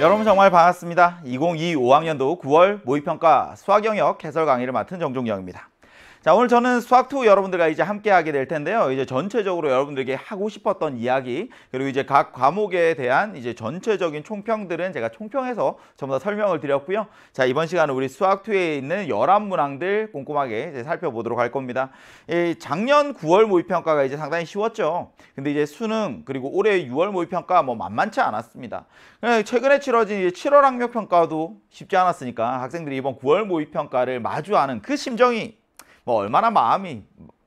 여러분 정말 반갑습니다. 2025학년도 9월 모의평가 수학영역 해설 강의를 맡은 정종영입니다. 자 오늘 저는 수학2 여러분들과 이제 함께 하게 될 텐데요. 이제 전체적으로 여러분들에게 하고 싶었던 이야기 그리고 이제 각 과목에 대한 이제 전체적인 총평들은 제가 총평에서 전부 다 설명을 드렸고요. 자 이번 시간은 우리 수학2에 있는 열한 문항들 꼼꼼하게 이제 살펴보도록 할 겁니다. 예, 작년 9월 모의평가가 이제 상당히 쉬웠죠. 근데 이제 수능 그리고 올해 6월 모의평가 뭐 만만치 않았습니다. 최근에 치러진 이제 7월 학력평가도 쉽지 않았으니까 학생들이 이번 9월 모의평가를 마주하는 그 심정이 뭐 얼마나 마음이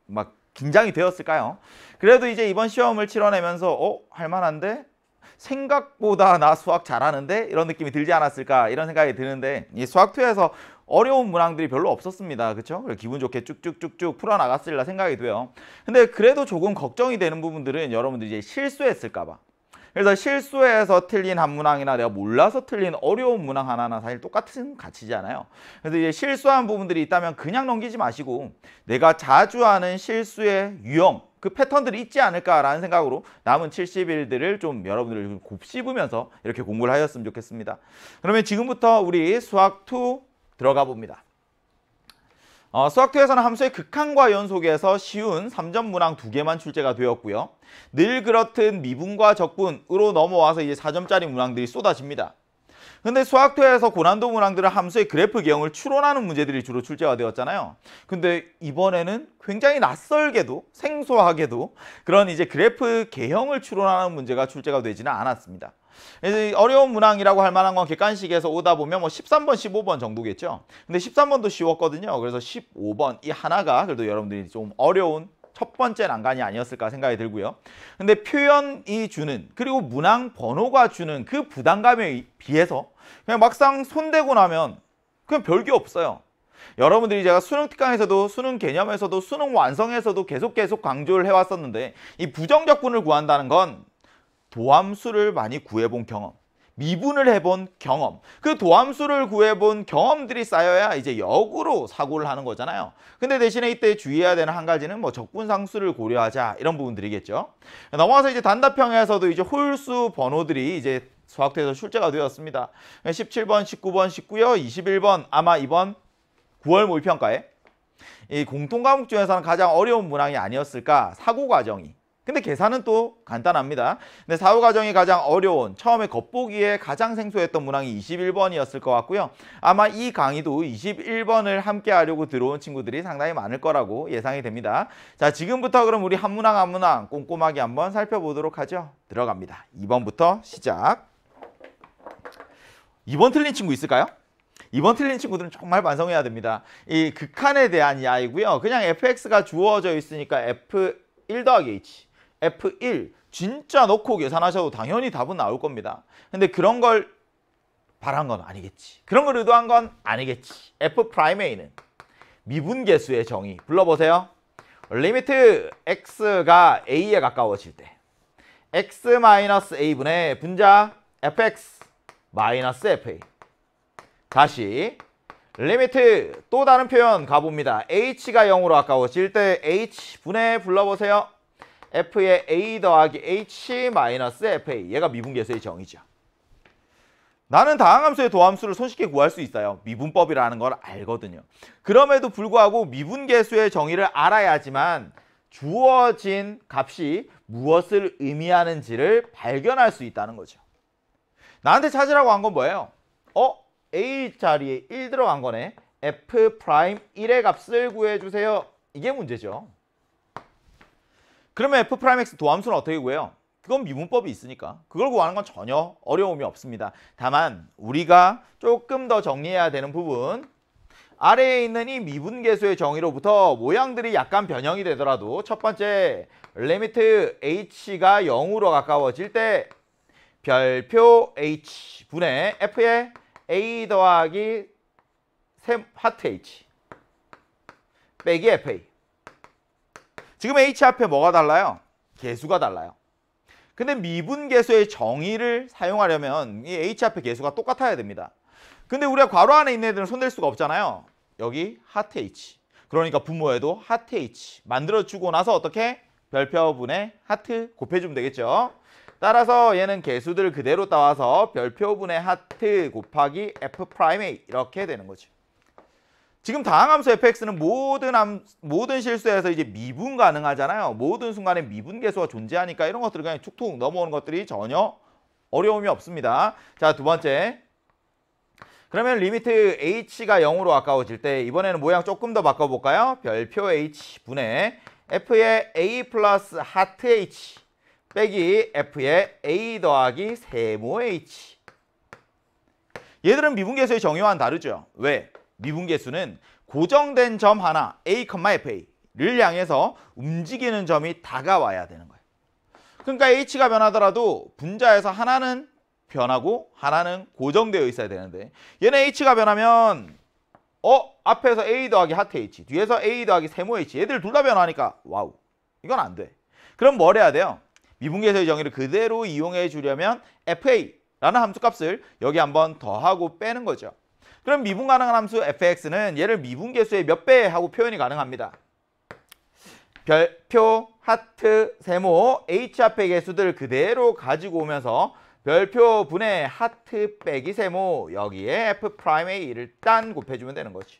막 긴장이 되었을까요? 그래도 이제 이번 시험을 치러내면서 어? 할만한데? 생각보다 나 수학 잘하는데? 이런 느낌이 들지 않았을까 이런 생각이 드는데 이 수학2에서 어려운 문항들이 별로 없었습니다. 그렇죠? 기분 좋게 쭉쭉쭉쭉 풀어나갔으리라 생각이 돼요. 근데 그래도 조금 걱정이 되는 부분들은 여러분들이 이제 실수했을까 봐 그래서 실수해서 틀린 한 문항이나 내가 몰라서 틀린 어려운 문항 하나나 사실 똑같은 가치잖아요. 그래서 이제 실수한 부분들이 있다면 그냥 넘기지 마시고 내가 자주 하는 실수의 유형 그 패턴들이 있지 않을까라는 생각으로 남은 70일들을 좀여러분들 곱씹으면서 이렇게 공부를 하였으면 좋겠습니다. 그러면 지금부터 우리 수학 2 들어가 봅니다. 어, 수학투에서는 함수의 극한과 연속에서 쉬운 3점 문항 두개만 출제가 되었고요. 늘 그렇듯 미분과 적분으로 넘어와서 이제 4점짜리 문항들이 쏟아집니다. 근데 수학투에서 고난도 문항들은 함수의 그래프 기형을 추론하는 문제들이 주로 출제가 되었잖아요. 근데 이번에는 굉장히 낯설게도 생소하게도 그런 이제 그래프 개형을 추론하는 문제가 출제가 되지는 않았습니다. 어려운 문항이라고 할 만한 건 객관식에서 오다 보면 뭐 13번, 15번 정도겠죠. 근데 13번도 쉬웠거든요. 그래서 15번 이 하나가 그래도 여러분들이 좀 어려운 첫 번째 난간이 아니었을까 생각이 들고요. 근데 표현이 주는 그리고 문항 번호가 주는 그 부담감에 비해서 그냥 막상 손대고 나면 그냥 별 게 없어요. 여러분들이 제가 수능 특강에서도 수능 개념에서도 수능 완성에서도 계속 계속 강조를 해왔었는데 이 부정적분을 구한다는 건 도함수를 많이 구해본 경험 미분을 해본 경험, 그 도함수를 구해본 경험들이 쌓여야 이제 역으로 사고를 하는 거잖아요. 근데 대신에 이때 주의해야 되는 한 가지는 뭐 적분상수를 고려하자 이런 부분들이겠죠. 넘어가서 이제 단답형에서도 이제 홀수 번호들이 이제 수학대에서 출제가 되었습니다. 17번, 19번, 19요, 21번 아마 이번 9월 모의평가에 이 공통과목 중에서는 가장 어려운 문항이 아니었을까 사고 과정이 근데 계산은 또 간단합니다. 근데 사후 과정이 가장 어려운 처음에 겉보기에 가장 생소했던 문항이 21번이었을 것 같고요. 아마 이 강의도 21번을 함께 하려고 들어온 친구들이 상당히 많을 거라고 예상이 됩니다. 자, 지금부터 그럼 우리 한 문항 한 문항 꼼꼼하게 한번 살펴보도록 하죠. 들어갑니다. 2번부터 시작. 2번 틀린 친구 있을까요? 이번 틀린 친구들은 정말 반성해야 됩니다. 이 극한에 대한 이야기고요. 그냥 fx가 주어져 있으니까 f1 더하기 h F1 진짜 넣고 계산하셔도 당연히 답은 나올 겁니다. 근데 그런 걸 바란 건 아니겠지. 그런 걸 의도한 건 아니겠지. F'A는 미분계수의 정의 불러보세요. 리미트 x가 a에 가까워질 때 x-a분의 분자 fx fa 다시 리미트 또 다른 표현 가봅니다. h가 0으로 가까워질 때 h분의 불러보세요. F의 A 더하기 H 마이너스 FA. 얘가 미분계수의 정의죠. 나는 다항함수의 도함수를 손쉽게 구할 수 있어요. 미분법이라는 걸 알거든요. 그럼에도 불구하고 미분계수의 정의를 알아야지만 주어진 값이 무엇을 의미하는지를 발견할 수 있다는 거죠. 나한테 찾으라고 한 건 뭐예요? 어? A 자리에 1 들어간 거네. F'1의 값을 구해주세요. 이게 문제죠. 그러면 f 프라임 x 도함수는 어떻게 구해요? 그건 미분법이 있으니까 그걸 구하는 건 전혀 어려움이 없습니다. 다만 우리가 조금 더 정리해야 되는 부분 아래에 있는 이 미분계수의 정의로부터 모양들이 약간 변형이 되더라도 첫 번째 레미트 h가 0으로 가까워질 때 별표 h분의 f의 a 더하기 하트 h 빼기 fa 지금 H 앞에 뭐가 달라요? 개수가 달라요. 근데 미분 개수의 정의를 사용하려면 이 H 앞에 개수가 똑같아야 됩니다. 근데 우리가 괄호 안에 있는 애들은 손댈 수가 없잖아요. 여기 핫 H. 그러니까 부모에도핫 H 만들어주고 나서 어떻게? 별표분의 하트 곱해주면 되겠죠. 따라서 얘는 개수들 그대로 따와서 별표분의 하트 곱하기 F'A 이렇게 되는 거죠. 지금 다항함수 fx는 모든 함, 모든 실수에서 이제 미분 가능하잖아요. 모든 순간에 미분 계수가 존재하니까 이런 것들을 그냥 툭툭 넘어오는 것들이 전혀 어려움이 없습니다. 자, 두 번째. 그러면 리미트 h가 0으로 가까워질때 이번에는 모양 조금 더 바꿔볼까요? 별표 h분의 f의 a 플러스 하트 h 빼기 f의 a 더하기 세모 h 얘들은 미분계수의 정의와는 다르죠. 왜? 미분계수는 고정된 점 하나 a, fa를 향해서 움직이는 점이 다가와야 되는 거예요. 그러니까 h가 변하더라도 분자에서 하나는 변하고 하나는 고정되어 있어야 되는데 얘는 h가 변하면 어? 앞에서 a 더하기 하트 h 뒤에서 a 더하기 세모 h 얘들 둘 다 변하니까 와우 이건 안 돼. 그럼 뭘 해야 돼요? 미분계수의 정의를 그대로 이용해 주려면 fa라는 함수값을 여기 한번 더하고 빼는 거죠. 그럼 미분 가능한 함수 fx는 얘를 미분계수의 몇 배 하고 표현이 가능합니다. 별표, 하트, 세모, h 앞의 개수들 그대로 가지고 오면서 별표 분의 하트 빼기 세모 여기에 f 프라임의 1을 딴 곱해주면 되는 거지.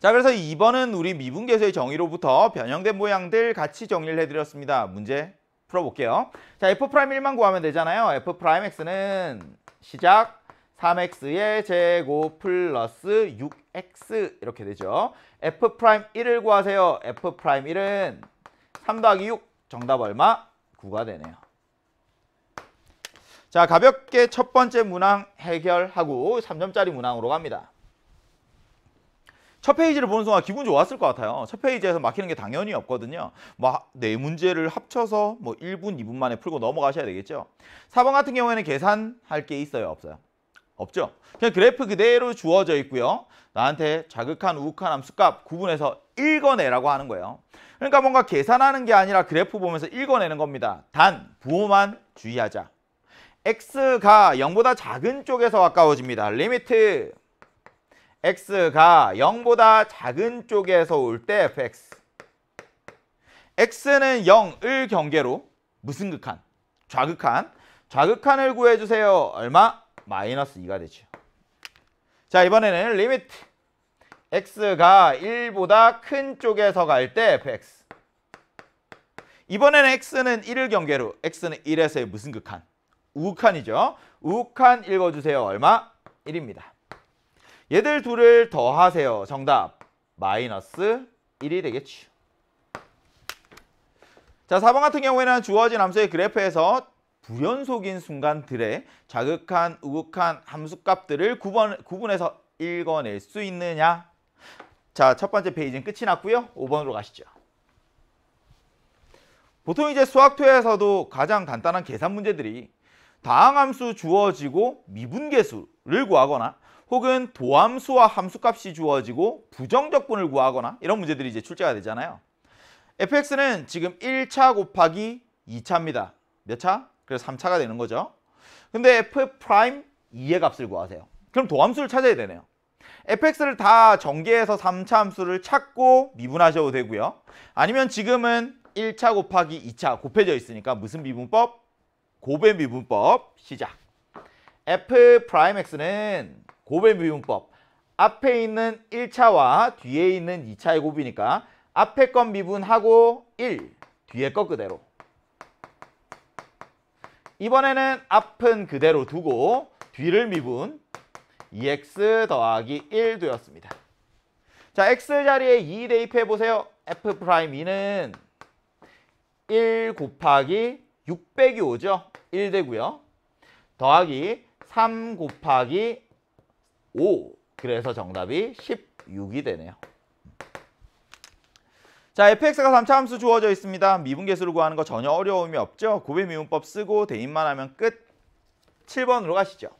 자 그래서 2번은 우리 미분계수의 정의로부터 변형된 모양들 같이 정리를 해드렸습니다. 문제 풀어볼게요. 자 f 프라임 1만 구하면 되잖아요. f 프라임 x는 시작 3x의 제곱 플러스 6x 이렇게 되죠. f 1을 구하세요. f 1은 3 더하기 6 정답 얼마? 9가 되네요. 자 가볍게 첫 번째 문항 해결하고 3점짜리 문항으로 갑니다. 첫 페이지를 보는 순간 기분 좋았을 것 같아요. 첫 페이지에서 막히는 게 당연히 없거든요. 뭐네 문제를 합쳐서 뭐 1분, 2분 만에 풀고 넘어가셔야 되겠죠. 4번 같은 경우에는 계산할 게 있어요, 없어요? 없죠. 그냥 그래프 그대로 주어져 있고요. 나한테 자극한 우극한 함수값 구분해서 읽어내라고 하는 거예요. 그러니까 뭔가 계산하는 게 아니라 그래프 보면서 읽어내는 겁니다. 단, 부호만 주의하자. x가 0보다 작은 쪽에서 가까워집니다. 리미트 x가 0보다 작은 쪽에서 올 때 fx x는 0을 경계로 무슨 극한? 좌극한 좌극한을 구해주세요. 얼마? 마이너스 2가 되죠. 자 이번에는 리미트 x가 1보다 큰 쪽에서 갈 때 fx 그 이번에는 x는 1을 경계로 x는 1에서의 무슨 극한? 우극한이죠. 우극한 읽어주세요. 얼마? 1입니다. 얘들 둘을 더하세요. 정답 마이너스 1이 되겠죠. 자, 4번 같은 경우에는 주어진 함수의 그래프에서 불연속인 순간들의 자극한, 우극한 함수값들을 9번, 구분해서 읽어낼 수 있느냐? 자, 첫 번째 페이지는 끝이 났고요. 5번으로 가시죠. 보통 이제 수학토에서도 가장 간단한 계산 문제들이 다항함수 주어지고 미분계수를 구하거나 혹은 도함수와 함수값이 주어지고 부정적분을 구하거나 이런 문제들이 이제 출제가 되잖아요. fx는 지금 1차 곱하기 2차입니다. 몇 차? 그래서 3차가 되는 거죠. 근데 f 2의 값을 구하세요. 그럼 도함수를 찾아야 되네요. fx를 다 전개해서 3차 함수를 찾고 미분하셔도 되고요. 아니면 지금은 1차 곱하기 2차 곱해져 있으니까 무슨 미분법? 고배 미분법 시작. f x는 고배 미분법 앞에 있는 1차와 뒤에 있는 2차의 곱이니까 앞에 건 미분하고 1, 뒤에 거 그대로 이번에는 앞은 그대로 두고 뒤를 미분 2x 더하기 1되었습니다 자, x 자리에 2 e 대입해보세요. f 프라임 2는 1 곱하기 600이 오죠. 1 되고요. 더하기 3 곱하기 5. 그래서 정답이 16이 되네요. 자, fx가 3차 함수 주어져 있습니다. 미분계수를 구하는 거 전혀 어려움이 없죠. 구배 미분법 쓰고 대입만 하면 끝. 7번으로 가시죠.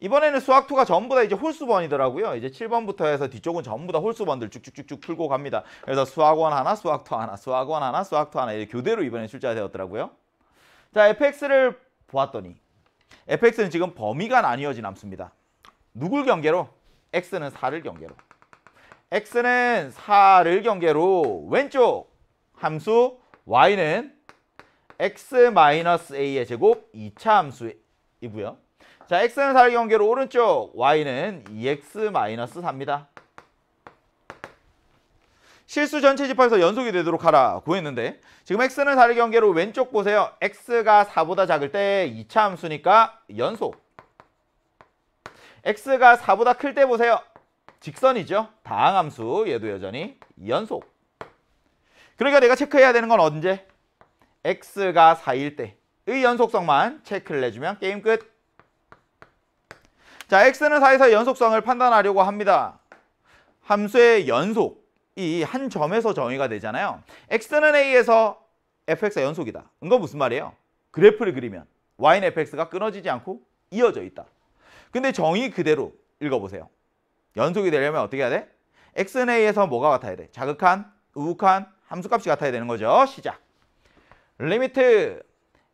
이번에는 수학2가 전부 다 이제 홀수번이더라고요. 이제 7번부터 해서 뒤쪽은 전부 다 홀수번들 쭉쭉쭉쭉 풀고 갑니다. 그래서 수학1 하나, 수학2 하나, 수학1 하나, 수학2 하나 이렇게 교대로 이번에 출제가 되었더라고요. 자, fx를 보았더니 fx는 지금 범위가 나뉘어진 함수입니다. 누굴 경계로? x는 4를 경계로. x는 4를 경계로 왼쪽 함수 y는 x-a의 제곱 2차 함수이고요. 자, x는 4를 경계로 오른쪽, y는 2x-3입니다. E 실수 전체 집합에서 연속이 되도록 하라 구했는데 지금 x는 4를 경계로 왼쪽 보세요. x가 4보다 작을 때 2차 함수니까 연속. x가 4보다 클 때 보세요. 직선이죠. 다항함수 얘도 여전히 연속. 그러니까 내가 체크해야 되는 건 언제? x가 4일 때의 연속성만 체크를 해주면 게임 끝. 자, x는 4에서 연속성을 판단하려고 합니다. 함수의 연속이 한 점에서 정의가 되잖아요. x는 a에서 fx의 연속이다. 이건 무슨 말이에요? 그래프를 그리면 y는 fx가 끊어지지 않고 이어져 있다. 근데 정의 그대로 읽어보세요. 연속이 되려면 어떻게 해야 돼? xn에서 뭐가 같아야 돼? 자극한, 우극한 함수값이 같아야 되는 거죠. 시작. 리미트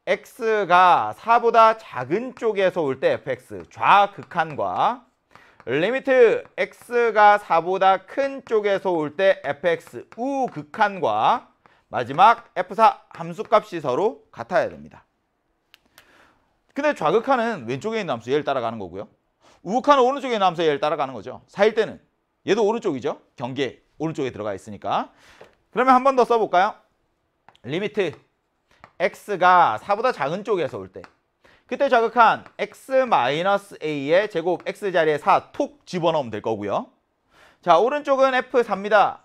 x가 4보다 작은 쪽에서 올 때 fx 좌극한과 리미트 x가 4보다 큰 쪽에서 올 때 fx 우극한과 마지막 f4 함수값이 서로 같아야 됩니다. 근데 좌극한은 왼쪽에 있는 함수 얘를 따라가는 거고요. 우욱한 오른쪽에 남서 얘를 따라가는 거죠. 4일 때는 얘도 오른쪽이죠. 경계 오른쪽에 들어가 있으니까. 그러면 한 번 더 써볼까요? 리미트 x가 4보다 작은 쪽에서 올때 그때 자극한 x-a의 제곱 x 자리에 4 톡 집어넣으면 될 거고요. 자 오른쪽은 f3입니다.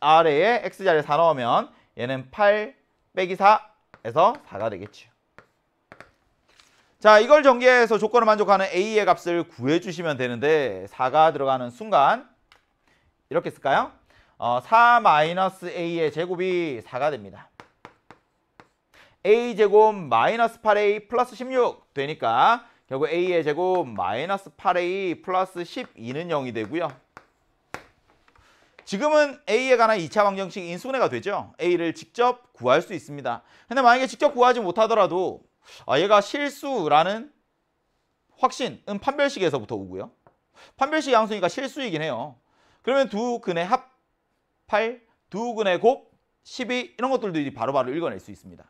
아래에 x 자리에 4 넣으면 얘는 8 빼기 4에서 4가 되겠죠. 자 이걸 전개해서 조건을 만족하는 A의 값을 구해주시면 되는데 4가 들어가는 순간 이렇게 쓸까요? 어, 4-A의 제곱이 4가 됩니다. A제곱 마이너스 8A 플러스 16 되니까 결국 A의 제곱 마이너스 8A 플러스 12는 0이 되고요. 지금은 A에 관한 2차 방정식 인수분해가 되죠. A를 직접 구할 수 있습니다. 근데 만약에 직접 구하지 못하더라도 아, 얘가 실수라는 확신은 판별식에서부터 오고요. 판별식 양수니까 실수이긴 해요. 그러면 두 근의 합 8, 두 근의 곱 12, 이런 것들도 바로바로 바로 읽어낼 수 있습니다.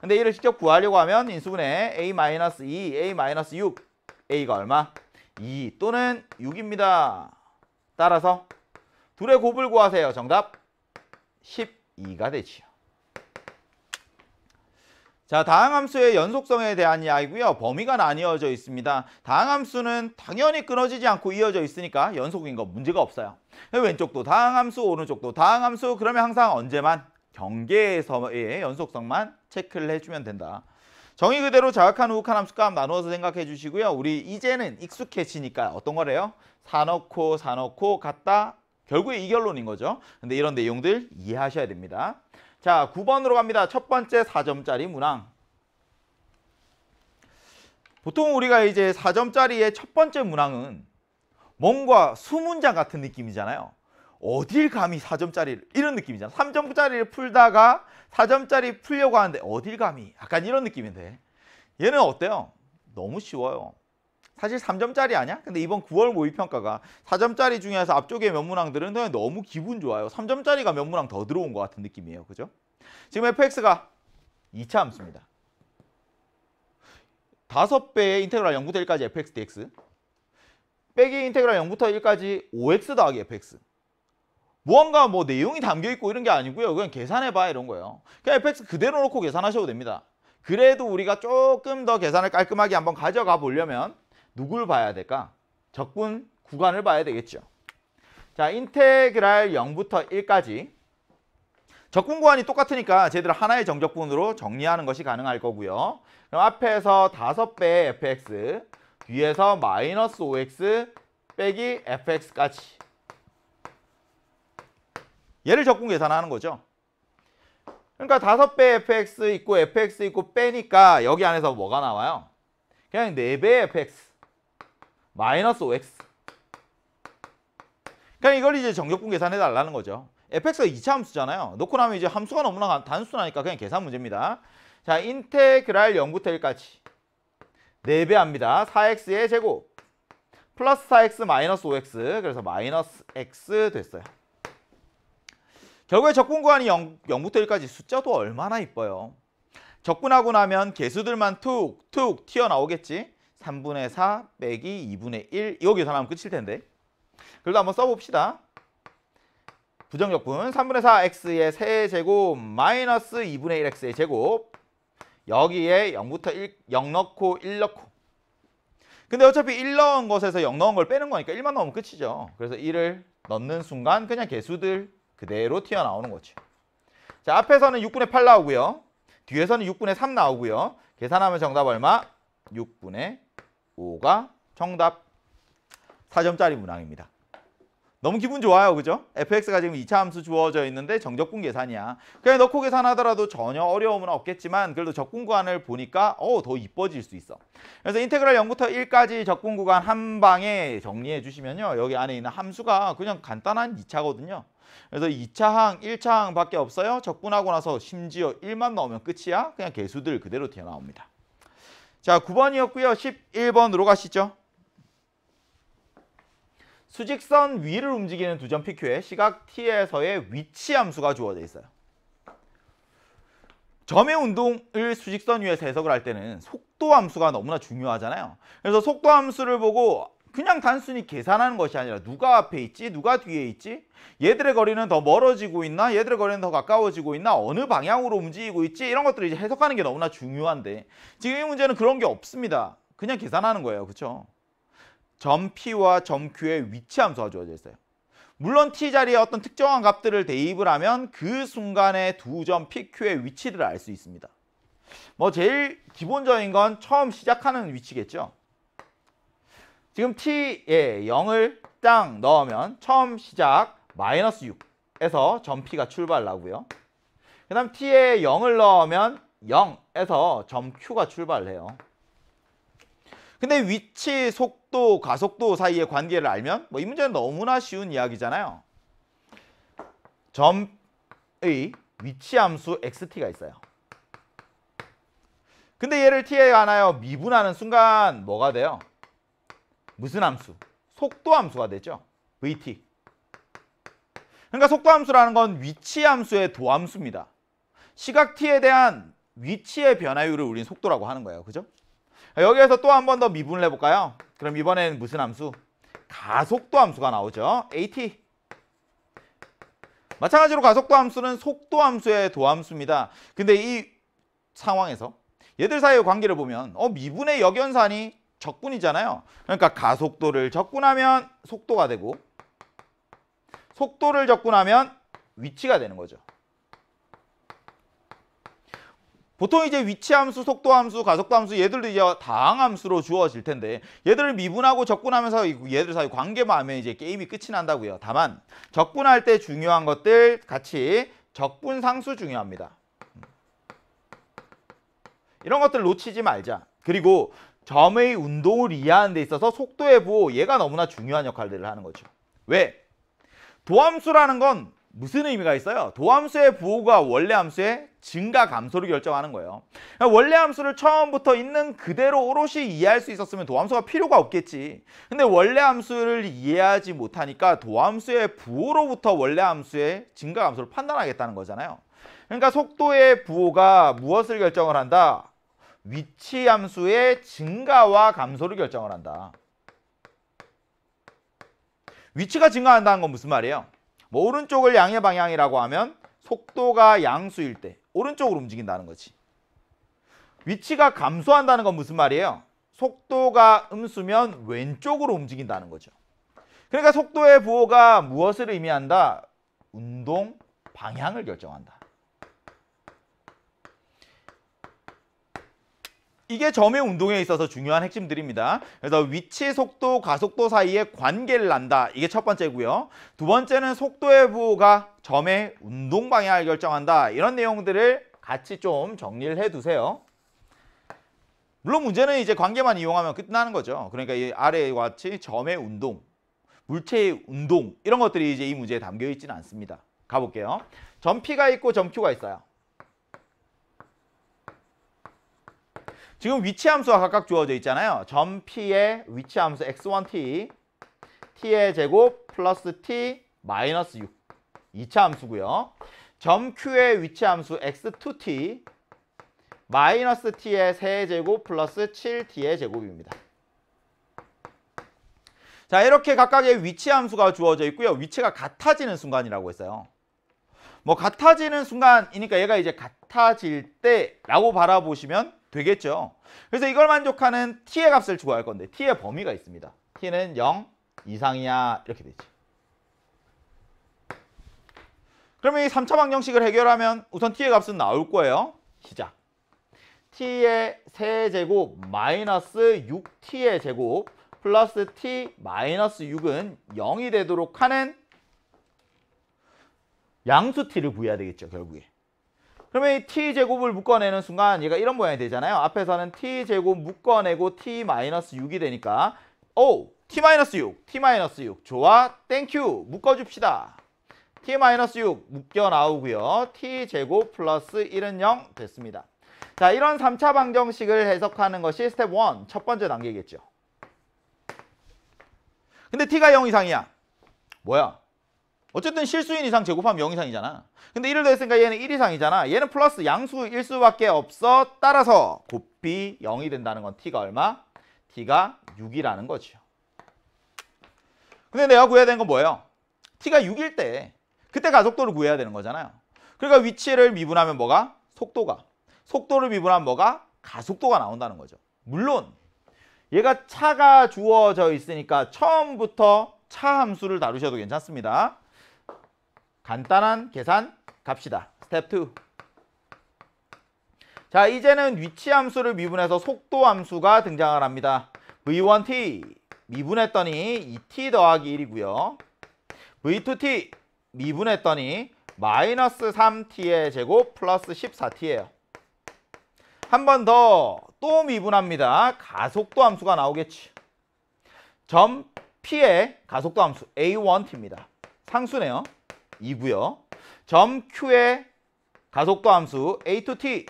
근데 얘를 직접 구하려고 하면 인수분의 a-2, a-6, a가 얼마? 2 또는 6입니다. 따라서 둘의 곱을 구하세요. 정답 12가 되지요. 자, 다항함수의 연속성에 대한 이야기고요. 범위가 나뉘어져 있습니다. 다항함수는 당연히 끊어지지 않고 이어져 있으니까 연속인 거 문제가 없어요. 왼쪽도 다항함수, 오른쪽도 다항함수 그러면 항상 언제만? 경계에서의 연속성만 체크를 해주면 된다. 정의 그대로 자각한 우욱한 함수값 나누어서 생각해 주시고요. 우리 이제는 익숙해지니까 어떤 거래요? 사놓고사놓고갔다 결국에 이 결론인 거죠. 근데 이런 내용들 이해하셔야 됩니다. 자, 9번으로 갑니다. 첫 번째 4점짜리 문항. 보통 우리가 이제 4점짜리의 첫 번째 문항은 뭔가 수문장 같은 느낌이잖아요. 어딜 감히 4점짜리를 이런 느낌이잖아. 3점짜리를 풀다가 4점짜리 풀려고 하는데 어딜 감히 약간 이런 느낌인데 얘는 어때요? 너무 쉬워요. 사실 3점짜리 아니야? 근데 이번 9월 모의평가가 4점짜리 중에서 앞쪽에 몇 문항들은 그냥 너무 기분 좋아요. 3점짜리가 몇 문항 더 들어온 것 같은 느낌이에요. 그죠? 지금 fx가 2차 함수입니다. 5배의 인테그랄 0부터 1까지 fx dx 빼기 인테그랄 0부터 1까지 5x 더하기 fx 무언가 뭐 내용이 담겨있고 이런 게 아니고요. 그냥 계산해봐 이런 거예요. 그냥 fx 그대로 놓고 계산하셔도 됩니다. 그래도 우리가 조금 더 계산을 깔끔하게 한번 가져가 보려면 누굴 봐야 될까? 적분 구간을 봐야 되겠죠. 자, 인테그랄 0부터 1까지 적분 구간이 똑같으니까 제대로 하나의 정적분으로 정리하는 것이 가능할 거고요. 그럼 앞에서 5배 fx, 뒤에서 마이너스 5x 빼기 fx까지 얘를 적분 계산하는 거죠. 그러니까 5배 fx 있고 fx 있고 빼니까 여기 안에서 뭐가 나와요? 그냥 4배 fx 마이너스 5x 그러니까 이걸 이제 정적분 계산해 달라는 거죠 fx가 2차 함수잖아요 놓고 나면 이제 함수가 너무나 단순하니까 그냥 계산 문제입니다 자 인테그랄 0부터 1까지 4배합니다 4x의 제곱 플러스 4x 마이너스 5x 그래서 마이너스 x 됐어요 결국에 적분 구간이 0, 0부터 1까지 숫자도 얼마나 이뻐요 적분하고 나면 개수들만 툭툭 튀어나오겠지 3분의 4 빼기 2분의 1 여기서 나면 끝일 텐데 그래도 한번 써봅시다. 부정적분 3분의 4 x의 3제곱 마이너스 2분의 1 x의 제곱 여기에 0부터 1, 0 넣고 1 넣고 근데 어차피 1 넣은 것에서 0 넣은 걸 빼는 거니까 1만 넣으면 끝이죠. 그래서 1을 넣는 순간 그냥 개수들 그대로 튀어나오는 거죠. 자 앞에서는 6분의 8 나오고요. 뒤에서는 6분의 3 나오고요. 계산하면 정답 얼마? 6분의 5가 정답 4점짜리 문항입니다. 너무 기분 좋아요. 그죠? fx가 지금 2차 함수 주어져 있는데 정적분 계산이야. 그냥 넣고 계산하더라도 전혀 어려움은 없겠지만 그래도 적분 구간을 보니까 어, 더 이뻐질 수 있어. 그래서 인테그랄 0부터 1까지 적분 구간 한 방에 정리해 주시면요. 여기 안에 있는 함수가 그냥 간단한 2차거든요. 그래서 2차항, 1차항 밖에 없어요. 적분하고 나서 심지어 1만 넣으면 끝이야. 그냥 개수들 그대로 튀어나옵니다. 자, 9번이었고요. 11번으로 가시죠. 수직선 위를 움직이는 두 점 PQ의 시각 T에서의 위치 함수가 주어져 있어요. 점의 운동을 수직선 위에서 해석을 할 때는 속도 함수가 너무나 중요하잖아요. 그래서 속도 함수를 보고 그냥 단순히 계산하는 것이 아니라 누가 앞에 있지 누가 뒤에 있지 얘들의 거리는 더 멀어지고 있나 얘들의 거리는 더 가까워지고 있나 어느 방향으로 움직이고 있지 이런 것들을 이제 해석하는 게 너무나 중요한데 지금 이 문제는 그런 게 없습니다 그냥 계산하는 거예요 그렇죠 점 P와 점 Q의 위치 함수가 주어져 있어요 물론 T자리에 어떤 특정한 값들을 대입을 하면 그 순간에 두 점 PQ의 위치를 알 수 있습니다 뭐 제일 기본적인 건 처음 시작하는 위치겠죠 지금 t에 0을 예, 딱 넣으면 처음 시작 마이너스 6에서 점 p가 출발하고요. 그 다음 t에 0을 넣으면 0에서 점 q가 출발해요. 근데 위치, 속도, 가속도 사이의 관계를 알면 뭐 이 문제는 너무나 쉬운 이야기잖아요. 점의 위치함수 xt가 있어요. 근데 얘를 t에 하나요? 미분하는 순간 뭐가 돼요? 무슨 함수? 속도 함수가 되죠. vt. 그러니까 속도 함수라는 건 위치 함수의 도함수입니다. 시각 t에 대한 위치의 변화율을 우리는 속도라고 하는 거예요. 그죠? 여기에서 또 한 번 더 미분을 해볼까요? 그럼 이번에는 무슨 함수? 가속도 함수가 나오죠. at. 마찬가지로 가속도 함수는 속도 함수의 도함수입니다. 근데 이 상황에서 얘들 사이의 관계를 보면 어 미분의 역연산이 적분이잖아요. 그러니까 가속도를 적분하면 속도가 되고 속도를 적분하면 위치가 되는 거죠. 보통 이제 위치함수, 속도함수, 가속도함수 얘들도 이제 다항함수로 주어질 텐데 얘들을 미분하고 적분하면서 얘들 사이 관계만 하면 이제 게임이 끝이 난다고요. 다만 적분할 때 중요한 것들 같이 적분상수 중요합니다. 음. 이런 것들 놓치지 말자. 그리고 점의 운동을 이해하는 데 있어서 속도의 부호 얘가 너무나 중요한 역할들을 하는 거죠. 왜? 도함수라는 건 무슨 의미가 있어요? 도함수의 부호가 원래 함수의 증가 감소를 결정하는 거예요. 그러니까 원래 함수를 처음부터 있는 그대로 오롯이 이해할 수 있었으면 도함수가 필요가 없겠지. 근데 원래 함수를 이해하지 못하니까 도함수의 부호로부터 원래 함수의 증가 감소를 판단하겠다는 거잖아요. 그러니까 속도의 부호가 무엇을 결정을 한다? 위치 함수의 증가와 감소를 결정을 한다. 위치가 증가한다는 건 무슨 말이에요? 뭐 오른쪽을 양의 방향이라고 하면 속도가 양수일 때 오른쪽으로 움직인다는 거지. 위치가 감소한다는 건 무슨 말이에요? 속도가 음수면 왼쪽으로 움직인다는 거죠. 그러니까 속도의 부호가 무엇을 의미한다? 운동 방향을 결정한다. 이게 점의 운동에 있어서 중요한 핵심들입니다. 그래서 위치, 속도, 가속도 사이에 관계를 난다. 이게 첫 번째고요. 두 번째는 속도의 부호가 점의 운동 방향을 결정한다. 이런 내용들을 같이 좀 정리를 해두세요. 물론 문제는 이제 관계만 이용하면 끝나는 거죠. 그러니까 이 아래와 같이 점의 운동, 물체의 운동 이런 것들이 이제 이 문제에 담겨 있지는 않습니다. 가볼게요. 점 P가 있고 점 Q가 있어요. 지금 위치 함수가 각각 주어져 있잖아요. 점 P의 위치 함수 x1t, t의 제곱 플러스 t 마이너스 6, 2차 함수고요. 점 Q의 위치 함수 x2t, 마이너스 t의 세제곱 플러스 7t의 제곱입니다. 자 이렇게 각각의 위치 함수가 주어져 있고요. 위치가 같아지는 순간이라고 했어요. 뭐 같아지는 순간이니까 얘가 이제 같아질 때라고 바라보시면 되겠죠. 그래서 이걸 만족하는 t의 값을 추구할 건데 t의 범위가 있습니다. t는 0 이상이야 이렇게 되지. 그러면 이 3차 방정식을 해결하면 우선 t의 값은 나올 거예요. 시작. t의 세제곱 마이너스 6t의 제곱 플러스 t 마이너스 6은 0이 되도록 하는 양수 t를 구해야 되겠죠. 결국에. 그러면 이 t제곱을 묶어내는 순간 얘가 이런 모양이 되잖아요. 앞에서는 t제곱 묶어내고 t-6이 되니까 오! t-6, t-6 좋아, 땡큐 묶어줍시다. t-6 묶여 나오고요. t제곱 플러스 1은 0 됐습니다. 자, 이런 3차 방정식을 해석하는 것이 스텝 1, 첫 번째 단계겠죠. 근데 t가 0 이상이야. 뭐야? 어쨌든 실수인 이상 제곱하면 0 이상이잖아. 근데 1을 더했으니까 얘는 1 이상이잖아. 얘는 플러스 양수 1수밖에 없어. 따라서 곱비 0이 된다는 건 t가 얼마? t가 6이라는 거죠. 근데 내가 구해야 되는 건 뭐예요? t가 6일 때 그때 가속도를 구해야 되는 거잖아요. 그러니까 위치를 미분하면 뭐가? 속도가. 속도를 미분하면 뭐가? 가속도가 나온다는 거죠. 물론 얘가 차가 주어져 있으니까 처음부터 차 함수를 다루셔도 괜찮습니다. 간단한 계산 갑시다. 스텝 2. 자, 이제는 위치 함수를 미분해서 속도 함수가 등장을 합니다. v1t 미분했더니 2t 더하기 1이고요. v2t 미분했더니 마이너스 3t의 제곱 플러스 14t예요. 한 번 더 또 미분합니다. 가속도 함수가 나오겠지. 점 P의 가속도 함수 A1t입니다. 상수네요. 2고요. 점 Q의 가속도 함수 A to T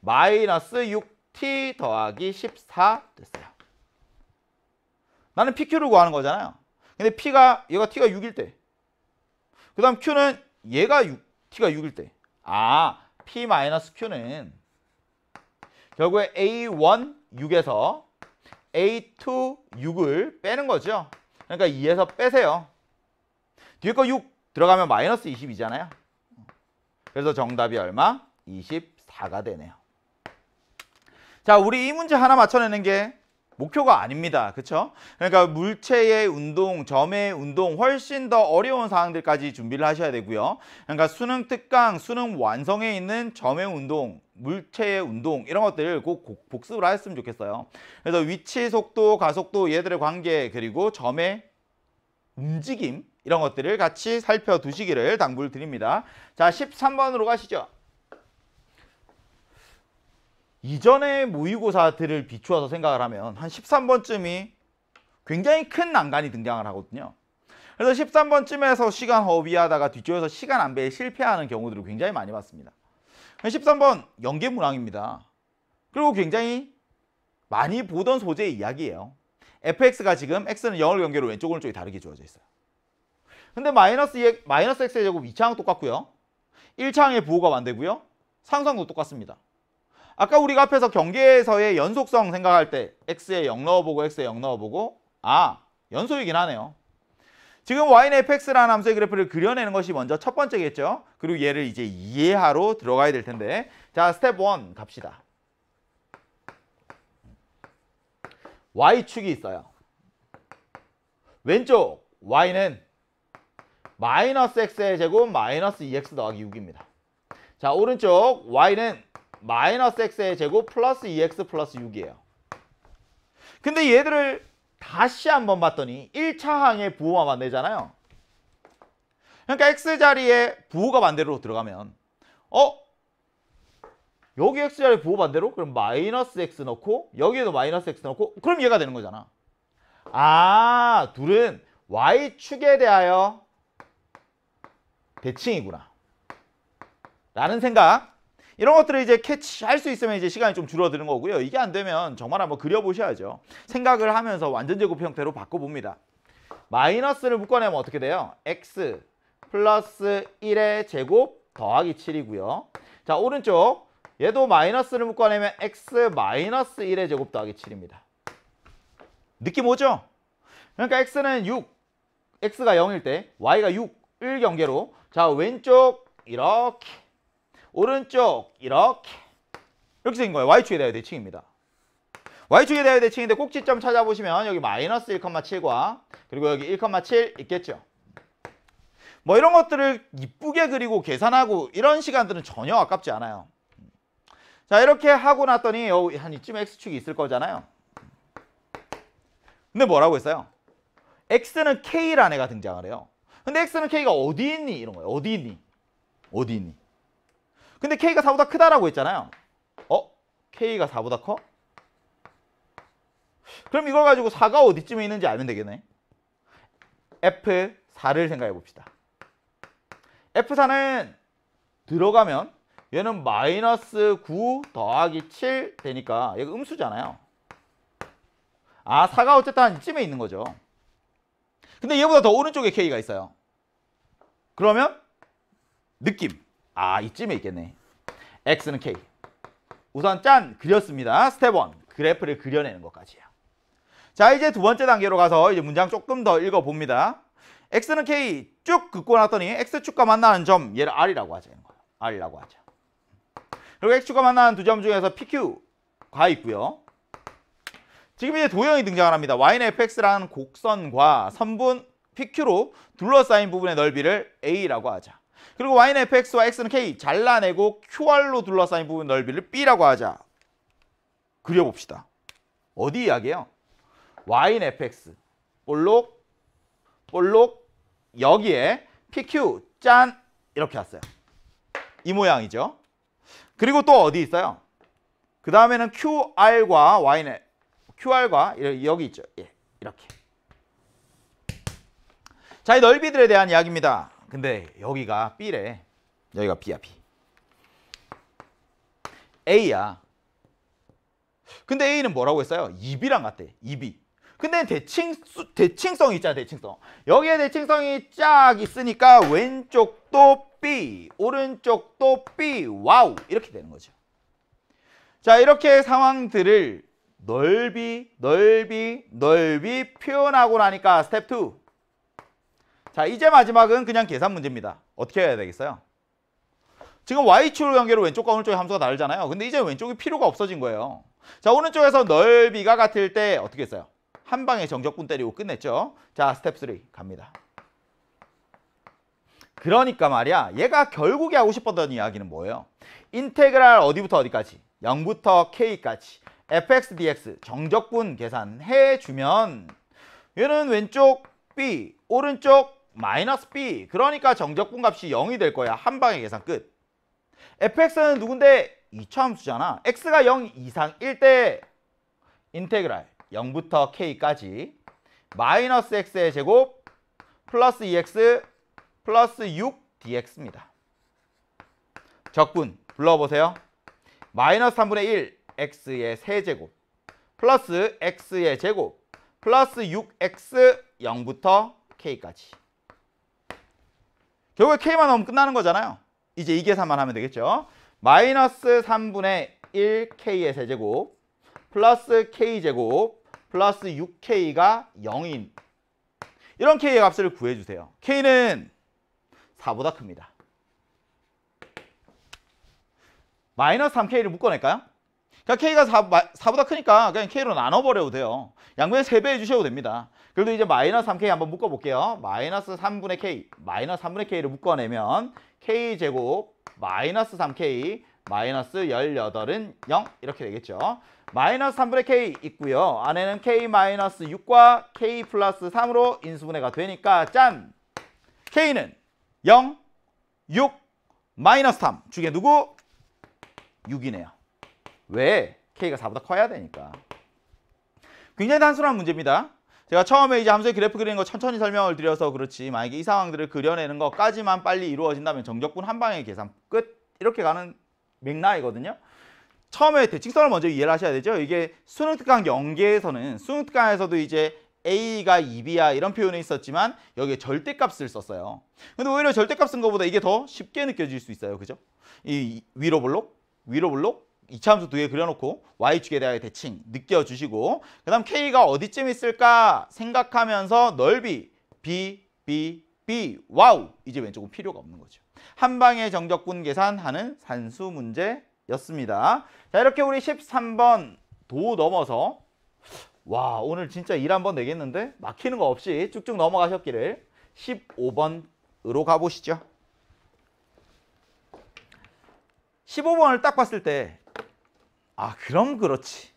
마이너스 6T 더하기 14 됐어요. 나는 PQ를 구하는 거잖아요. 근데 P가 얘가 T가 6일 때. 그 다음 Q는 얘가 6, T가 6일 때. 아, P-Q는 결국에 A1 6에서 A2 6을 빼는 거죠. 그러니까 2에서 빼세요. 뒤에 거 6, 들어가면 마이너스 2 0이잖아요 그래서 정답이 얼마? 24가 되네요. 자, 우리 이 문제 하나 맞춰내는 게 목표가 아닙니다. 그렇죠? 그러니까 물체의 운동, 점의 운동 훨씬 더 어려운 사항들까지 준비를 하셔야 되고요. 그러니까 수능 특강, 수능 완성에 있는 점의 운동, 물체의 운동 이런 것들을 꼭 복습을 하셨으면 좋겠어요. 그래서 위치, 속도, 가속도 얘들의 관계 그리고 점의 움직임 이런 것들을 같이 살펴두시기를 당부 드립니다. 자, 13번으로 가시죠. 이전에 모의고사들을 비추어서 생각을 하면 한 13번쯤이 굉장히 큰 난간이 등장을 하거든요. 그래서 13번쯤에서 시간 허비하다가 뒤쪽에서 시간 안배에 실패하는 경우들을 굉장히 많이 봤습니다. 13번 연계문항입니다. 그리고 굉장히 많이 보던 소재의 이야기예요. fx가 지금 x는 0을 연계로 왼쪽 오른쪽이 다르게 주어져 있어요. 근데 마이너스, 마이너스 x의 제곱 2차항 똑같고요. 1차항의 부호가 완되고요. 상상도 똑같습니다. 아까 우리가 앞에서 경계에서의 연속성 생각할 때 x에 0 넣어보고 x에 0 넣어보고 아 연소이긴 하네요. 지금 y는 fx라는 함수의 그래프를 그려내는 것이 먼저 첫 번째겠죠. 그리고 얘를 이제 이해하러 들어가야 될 텐데 자 스텝 1 갑시다. y축이 있어요. 왼쪽 y는 마이너스 x의 제곱 마이너스 2x e 더하기 6입니다. 자 오른쪽 y는 마이너스 x의 제곱 플러스 2x e 플러스 6이에요. 근데 얘들을 다시 한번 봤더니 1차 항의 부호만 만들잖아요. 그러니까 x자리에 부호가 반대로 들어가면 어? 여기 x자리 부호 반대로? 그럼 마이너스 x 넣고 여기에도 마이너스 x 넣고 그럼 얘가 되는 거잖아. 아 둘은 y축에 대하여 대칭이구나. 라는 생각. 이런 것들을 이제 캐치할 수 있으면 이제 시간이 좀 줄어드는 거고요. 이게 안 되면 정말 한번 그려보셔야죠. 생각을 하면서 완전제곱 형태로 바꿔봅니다. 마이너스를 묶어내면 어떻게 돼요? x 플러스 1의 제곱 더하기 7이고요. 자, 오른쪽 얘도 마이너스를 묶어내면 x 마이너스 1의 제곱 더하기 7입니다. 느낌 오죠? 그러니까 x는 6, x가 0일 때 y가 6, 1경계로 자 왼쪽 이렇게 오른쪽 이렇게 이렇게 생긴 거예요. Y축에 대하여 대칭입니다. Y축에 대하여 대칭인데 꼭지점 찾아보시면 여기 마이너스 1,7과 그리고 여기 1,7 있겠죠. 뭐 이런 것들을 이쁘게 그리고 계산하고 이런 시간들은 전혀 아깝지 않아요. 자 이렇게 하고 났더니 한 이쯤 X축이 있을 거잖아요. 근데 뭐라고 했어요? X는 K란에가 등장을 해요. 근데 x는 k가 어디 있니? 이런 거예요. 어디 있니? 어디 있니? 근데 k가 4보다 크다라고 했잖아요. 어? k가 4보다 커? 그럼 이걸 가지고 4가 어디쯤에 있는지 알면 되겠네. F4를 생각해 봅시다. F4는 들어가면 얘는 마이너스 9 더하기 7 되니까 얘가 음수잖아요. 아, 4가 어쨌든 이쯤에 있는 거죠. 근데 얘보다 더 오른쪽에 K가 있어요. 그러면 느낌. 아, 이쯤에 있겠네. X는 K. 우선 짠! 그렸습니다. 스텝 1. 그래프를 그려내는 것까지야. 자, 이제 두 번째 단계로 가서 이제 문장 조금 더 읽어봅니다. X는 K 쭉 긋고 났더니 X축과 만나는 점, 얘를 R이라고 하자. 이런 거. R이라고 하자. 그리고 X축과 만나는 두 점 중에서 PQ가 있고요. 지금 이제 도형이 등장합니다. 을 y는 fx라는 곡선과 선분 pq로 둘러싸인 부분의 넓이를 a라고 하자. 그리고 y는 fx와 x는 k 잘라내고 qr로 둘러싸인 부분 의 넓이를 b라고 하자. 그려봅시다. 어디 이야기예요? y는 fx 볼록 볼록 여기에 pq 짠 이렇게 왔어요. 이 모양이죠. 그리고 또 어디 있어요? 그 다음에는 qr과 y는 QR과 여기 있죠. 예, 이렇게. 자, 이 넓이들에 대한 이야기입니다. 근데 여기가 B래. 여기가 B야, B. A야. 근데 A는 뭐라고 했어요? 2B랑 같대. 2B. 근데 대칭, 대칭성이 있잖아, 대칭성. 여기에 대칭성이 쫙 있으니까 왼쪽도 B, 오른쪽도 B, 와우. 이렇게 되는 거죠. 자, 이렇게 상황들을 넓이 넓이 넓이 표현하고 나니까 스텝 2. 자 이제 마지막은 그냥 계산 문제입니다. 어떻게 해야 되겠어요? 지금 Y축을 관계로 왼쪽과 오른쪽의 함수가 다르잖아요. 근데 이제 왼쪽이 필요가 없어진 거예요. 자 오른쪽에서 넓이가 같을 때 어떻게 했어요? 한 방에 정적분 때리고 끝냈죠. 자 스텝 3 갑니다. 그러니까 말이야 얘가 결국에 하고 싶었던 이야기는 뭐예요? 인테그랄 어디부터 어디까지? 0부터 k까지 fx dx 정적분 계산해 주면 얘는 왼쪽 b 오른쪽 마이너스 b 그러니까 정적분 값이 0이 될 거야 한 방에 계산 끝 fx는 누군데 이차함수잖아 x가 0 이상 1때 인테그랄 0부터 k까지 마이너스 x의 제곱 플러스 2x e 플러스 6dx입니다 적분 불러보세요 마이너스 3분의 1 x의 세제곱 플러스 x의 제곱 플러스 6x 0부터 k까지 결국에 k만 나오면 끝나는 거잖아요 이제 이 계산만 하면 되겠죠 마이너스 3분의 1k의 세제곱 플러스 k제곱 플러스 6k가 0인 이런 k의 값을 구해주세요 k는 4보다 큽니다 마이너스 3k를 묶어낼까요? 그러니까 K가 4, 보다 크니까 그냥 K로 나눠버려도 돼요. 양분의 3배 해주셔도 됩니다. 그래도 이제 마이너스 3K 한번 묶어볼게요. 마이너스 3분의 K, 마이너스 3분의 K를 묶어내면 K제곱 마이너스 3K 마이너스 18은 0 이렇게 되겠죠. 마이너스 3분의 K 있고요. 안에는 K 마이너스 6과 K 플러스 3으로 인수분해가 되니까 짠! K는 0, 6, 마이너스 3. 중에 누구? 6이네요. 왜? K가 4보다 커야 되니까. 굉장히 단순한 문제입니다. 제가 처음에 이제 함수의 그래프 그리는 거 천천히 설명을 드려서 그렇지 만약에 이 상황들을 그려내는 것까지만 빨리 이루어진다면 정적분 한 방에 계산 끝 이렇게 가는 맥락이거든요. 처음에 대칭선을 먼저 이해를 하셔야 되죠. 이게 수능 특강 연계에서는 수능 특강에서도 이제 A가 2B야 이런 표현이 있었지만 여기에 절대값을 썼어요. 근데 오히려 절대값 쓴 것보다 이게 더 쉽게 느껴질 수 있어요. 그죠? 이 위로 볼록, 위로 볼록, 이차 함수 두 개 그려놓고 y축에 대하여 대칭 느껴주시고 그 다음 k가 어디쯤 있을까 생각하면서 넓이 b, b, b 와우 이제 왼쪽은 필요가 없는 거죠. 한 방에 정적분 계산하는 산수 문제였습니다. 자 이렇게 우리 13번 도 넘어서 와 오늘 진짜 일 한 번 되겠는데 막히는 거 없이 쭉쭉 넘어가셨기를 15번으로 가보시죠. 15번을 딱 봤을 때아 그럼 그렇지.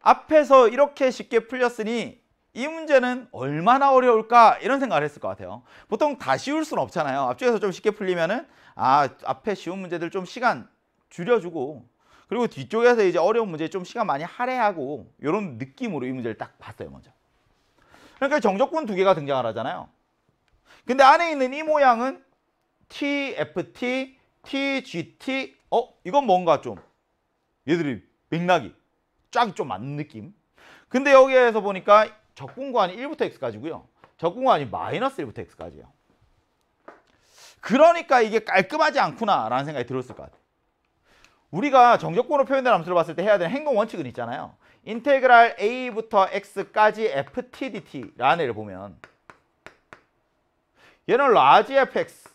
앞에서 이렇게 쉽게 풀렸으니 이 문제는 얼마나 어려울까 이런 생각을 했을 것 같아요. 보통 다 쉬울 수는 없잖아요. 앞쪽에서 좀 쉽게 풀리면은 아 앞에 쉬운 문제들 좀 시간 줄여주고 그리고 뒤쪽에서 이제 어려운 문제 좀 시간 많이 할애하고 이런 느낌으로 이 문제를 딱 봤어요 먼저. 그러니까 정적분 두 개가 등장을 하잖아요. 근데 안에 있는 이 모양은 TFT, TGT 어 이건 뭔가 좀 얘들이 맥락이 쫙이 좀 맞는 느낌 근데 여기에서 보니까 적분관이 1부터 x까지고요 적분관이 마이너스 1부터 x까지예요 그러니까 이게 깔끔하지 않구나 라는 생각이 들었을 것 같아요 우리가 정적권으로 표현된 함수를 봤을 때 해야 되는 행동 원칙은 있잖아요 인테그랄 a부터 x까지 ft dt라는 애를 보면 얘는 라지 fx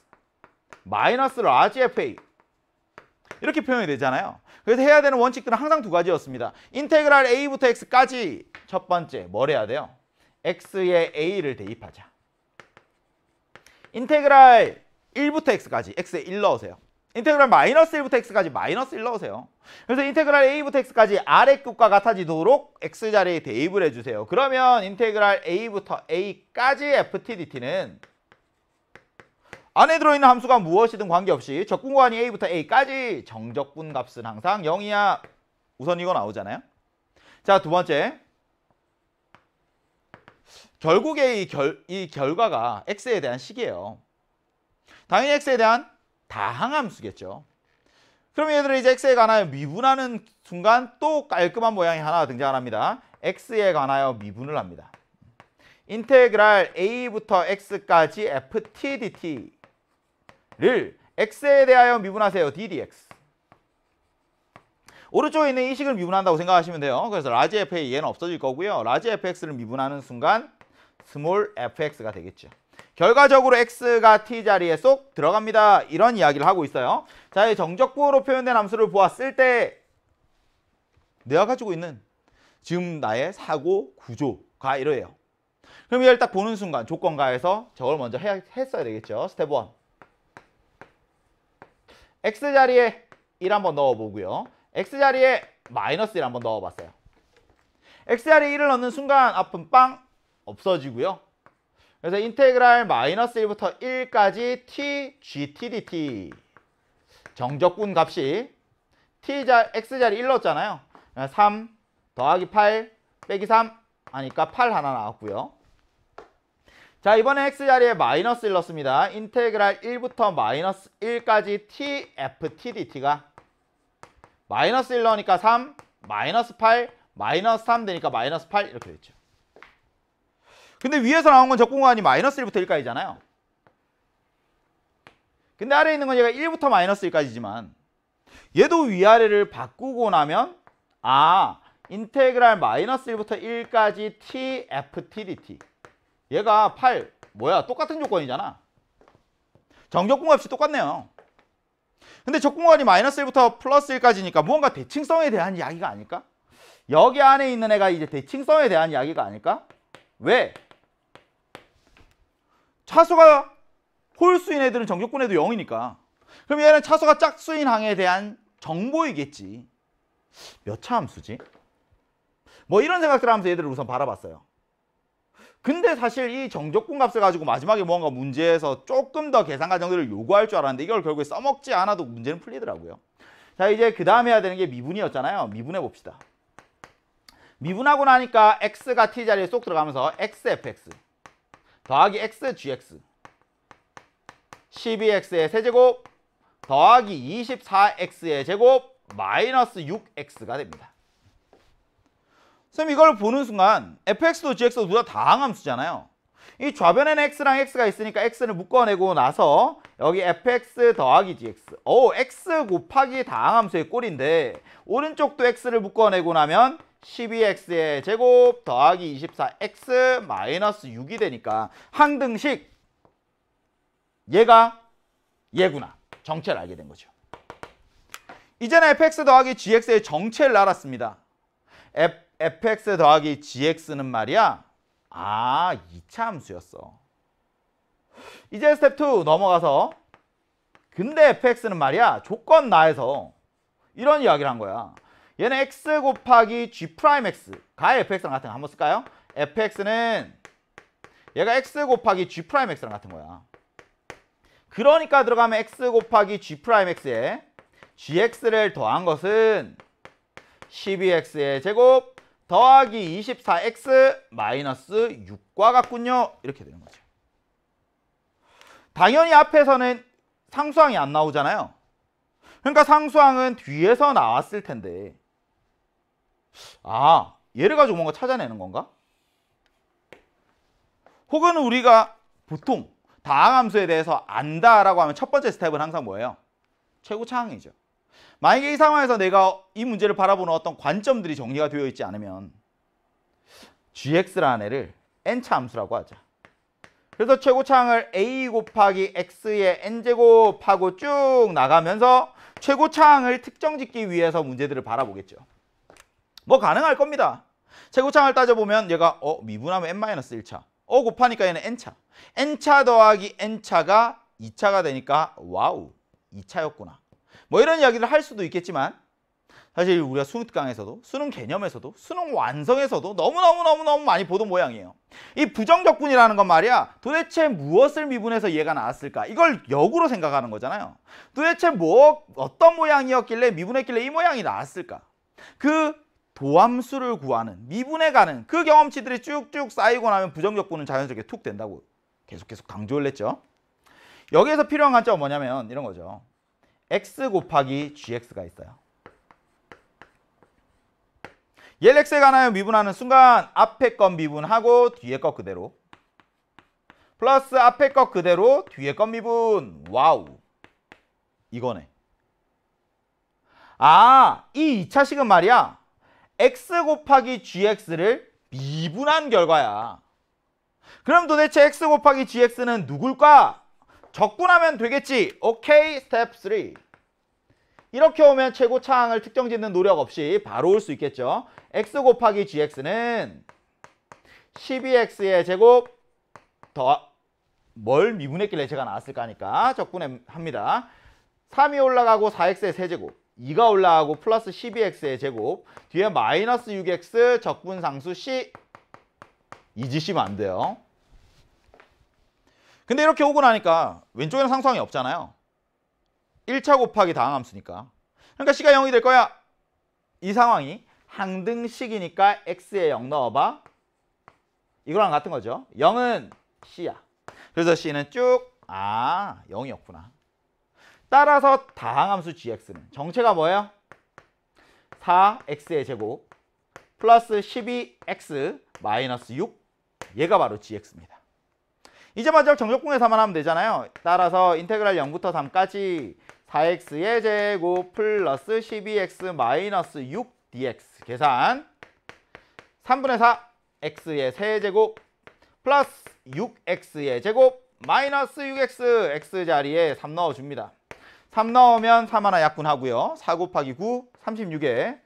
마이너스 라지 fa 이렇게 표현이 되잖아요 그래서 해야 되는 원칙들은 항상 두 가지였습니다. 인테그랄 a부터 x까지 첫 번째 뭘 해야 돼요? x에 a를 대입하자. 인테그랄 1부터 x까지 x에 1 넣으세요. 인테그랄 마이너스 1부터 x까지 마이너스 1 넣으세요. 그래서 인테그랄 a부터 x까지 아래급과 같아지도록 x자리에 대입을 해주세요. 그러면 인테그랄 a부터 a까지 f t dt는 안에 들어있는 함수가 무엇이든 관계없이 적분관이 A부터 A까지 정적분 값은 항상 0이야. 우선 이거 나오잖아요. 자, 두 번째. 결국에 이, 결, 이 결과가 X에 대한 식이에요. 당연히 X에 대한 다항함수겠죠. 그럼 얘들은 이제 X에 관하여 미분하는 순간 또 깔끔한 모양이 하나 등장합니다. X에 관하여 미분을 합니다. 인테그랄 A부터 X까지 FT dt 를 x에 대하여 미분하세요. ddx. 오른쪽에 있는 이 식을 미분한다고 생각하시면 돼요. 그래서 라지 f의 얘는 없어질 거고요. 라지 fx를 미분하는 순간 스몰 fx가 되겠죠. 결과적으로 x가 t자리에 쏙 들어갑니다. 이런 이야기를 하고 있어요. 자, 이 정적부호로 표현된 함수를 보았을 때 내가 가지고 있는 지금 나의 사고 구조가 이래요 그럼 이걸 딱 보는 순간 조건가에서 저걸 먼저 해야, 했어야 되겠죠. 스텝 1. x자리에 1 한번 넣어보고요. x자리에 마이너스 1 한번 넣어봤어요. x자리에 1을 넣는 순간 앞은 빵 없어지고요. 그래서 인테그랄 마이너스 1부터 1까지 t, gt, dt 정적분 값이 t자, x자리 1 넣었잖아요. 3 더하기 8 빼기 3 하니까 8 하나 나왔고요. 자 이번에 x자리에 마이너스 1 넣습니다. 인테그랄 1부터 마이너스 1까지 t, f, t, dt가 마이너스 1 넣으니까 3, 마이너스 8, 마이너스 3 되니까 마이너스 8 이렇게 되죠. 근데 위에서 나온 건 적공간이 마이너스 1부터 1까지잖아요. 근데 아래에 있는 건 얘가 1부터 마이너스 1까지지만 얘도 위아래를 바꾸고 나면 아 인테그랄 마이너스 1부터 1까지 t, f, t, dt 얘가 8 뭐야 똑같은 조건이잖아 정적공간 없이 똑같네요 근데 적공간이 마이너스 1부터 플러스 1까지니까 무언가 대칭성에 대한 이야기가 아닐까? 여기 안에 있는 애가 이제 대칭성에 대한 이야기가 아닐까? 왜? 차수가 홀수인 애들은 정적분에도 0이니까 그럼 얘는 차수가 짝수인 항에 대한 정보이겠지 몇차 함수지? 뭐 이런 생각들 하면서 얘들을 우선 바라봤어요 근데 사실 이 정적분 값을 가지고 마지막에 뭔가 문제에서 조금 더 계산 과정들을 요구할 줄 알았는데 이걸 결국에 써먹지 않아도 문제는 풀리더라고요. 자 이제 그 다음에 해야 되는 게 미분이었잖아요. 미분해 봅시다. 미분하고 나니까 x가 t 자리에 쏙 들어가면서 xfx 더하기 xgx 12x의 세제곱 더하기 24x의 제곱 마이너스 6x가 됩니다. 선생님 이걸 보는 순간 fx도 gx도 둘다 항함수잖아요. 이 좌변에는 x랑 x가 있으니까 x를 묶어내고 나서 여기 fx 더하기 gx 오 x 곱하기 다항함수의 꼴인데 오른쪽도 x를 묶어내고 나면 12x의 제곱 더하기 24x 마이너스 6이 되니까 항등식 얘가 얘구나 정체를 알게 된 거죠 이제는 fx 더하기 gx의 정체를 알았습니다 fx 더하기 gx는 말이야 아 2차 함수였어 이제 스텝 2 넘어가서 근데 fx는 말이야 조건 나에서 이런 이야기를 한 거야 얘는 x 곱하기 g 프라임 x 가 fx랑 같은 거 한번 쓸까요? fx는 얘가 x 곱하기 g 프라임 x랑 같은 거야 그러니까 들어가면 x 곱하기 g 프라임 x에 gx를 더한 것은 12x의 제곱 더하기 24x 마이너스 6과 같군요. 이렇게 되는 거죠. 당연히 앞에서는 상수항이 안 나오잖아요. 그러니까 상수항은 뒤에서 나왔을 텐데 아, 얘를 가지고 뭔가 찾아내는 건가? 혹은 우리가 보통 다항함수에 대해서 안다라고 하면 첫 번째 스텝은 항상 뭐예요? 최고차항이죠. 만약에 이 상황에서 내가 이 문제를 바라보는 어떤 관점들이 정리가 되어 있지 않으면 gx라는 애를 n차 함수라고 하자. 그래서 최고차항을 a 곱하기 x의 n제곱하고 쭉 나가면서 최고차항을 특정짓기 위해서 문제들을 바라보겠죠. 뭐 가능할 겁니다. 최고차항을 따져보면 얘가 어 미분하면 n-1차 어 곱하니까 얘는 n차 n차 더하기 n차가 2차가 되니까 와우 2차였구나 뭐 이런 이야기를 할 수도 있겠지만 사실 우리가 수능 강에서도 수능 개념에서도 수능 완성에서도 너무너무너무너무 많이 보던 모양이에요. 이 부정적분이라는 건 말이야 도대체 무엇을 미분해서 얘가 나왔을까 이걸 역으로 생각하는 거잖아요. 도대체 뭐 어떤 모양이었길래 미분했길래 이 모양이 나왔을까 그 도함수를 구하는 미분해가는 그 경험치들이 쭉쭉 쌓이고 나면 부정적분은 자연스럽게 툭 된다고 계속 계속 강조를 했죠. 여기에서 필요한 관점은 뭐냐면 이런 거죠. x 곱하기 gx가 있어요. 얘 x에 관하여 미분하는 순간 앞에 건 미분하고 뒤에 것 그대로 플러스 앞에 것 그대로 뒤에 건 미분 와우 이거네 아이 2차식은 말이야 x 곱하기 gx를 미분한 결과야 그럼 도대체 x 곱하기 gx는 누굴까? 적군하면 되겠지. 오케이. 스텝 3. 이렇게 오면 최고 차항을 특정 짓는 노력 없이 바로 올 수 있겠죠. x 곱하기 gx는 12x의 제곱 더 뭘 미분했길래 제가 나왔을까 니까 적분합니다. 3이 올라가고 4x의 세제곱 2가 올라가고 플러스 12x의 제곱 뒤에 마이너스 6x 적분상수 c 이지 시 면안 돼요. 근데 이렇게 오고 나니까 왼쪽에는 상수항이 없잖아요. 1차 곱하기 다항 함수니까. 그러니까 C가 0이 될 거야. 이 상황이 항등식이니까 X에 0 넣어봐. 이거랑 같은 거죠. 0은 C야. 그래서 C는 쭉, 아, 0이었구나. 따라서 다항함수 GX는 정체가 뭐예요? 4X의 제곱 플러스 12X 마이너스 6 얘가 바로 GX입니다. 이제 마저정적공해서만 하면 되잖아요. 따라서 인테그랄 0부터 3까지 4x의 제곱 플러스 12x 마이너스 6dx 계산 3분의 4 x의 세제곱 플러스 6x의 제곱 마이너스 6x x자리에 3 넣어줍니다. 3 넣으면 3 하나 약분하고요. 4 곱하기 9 36에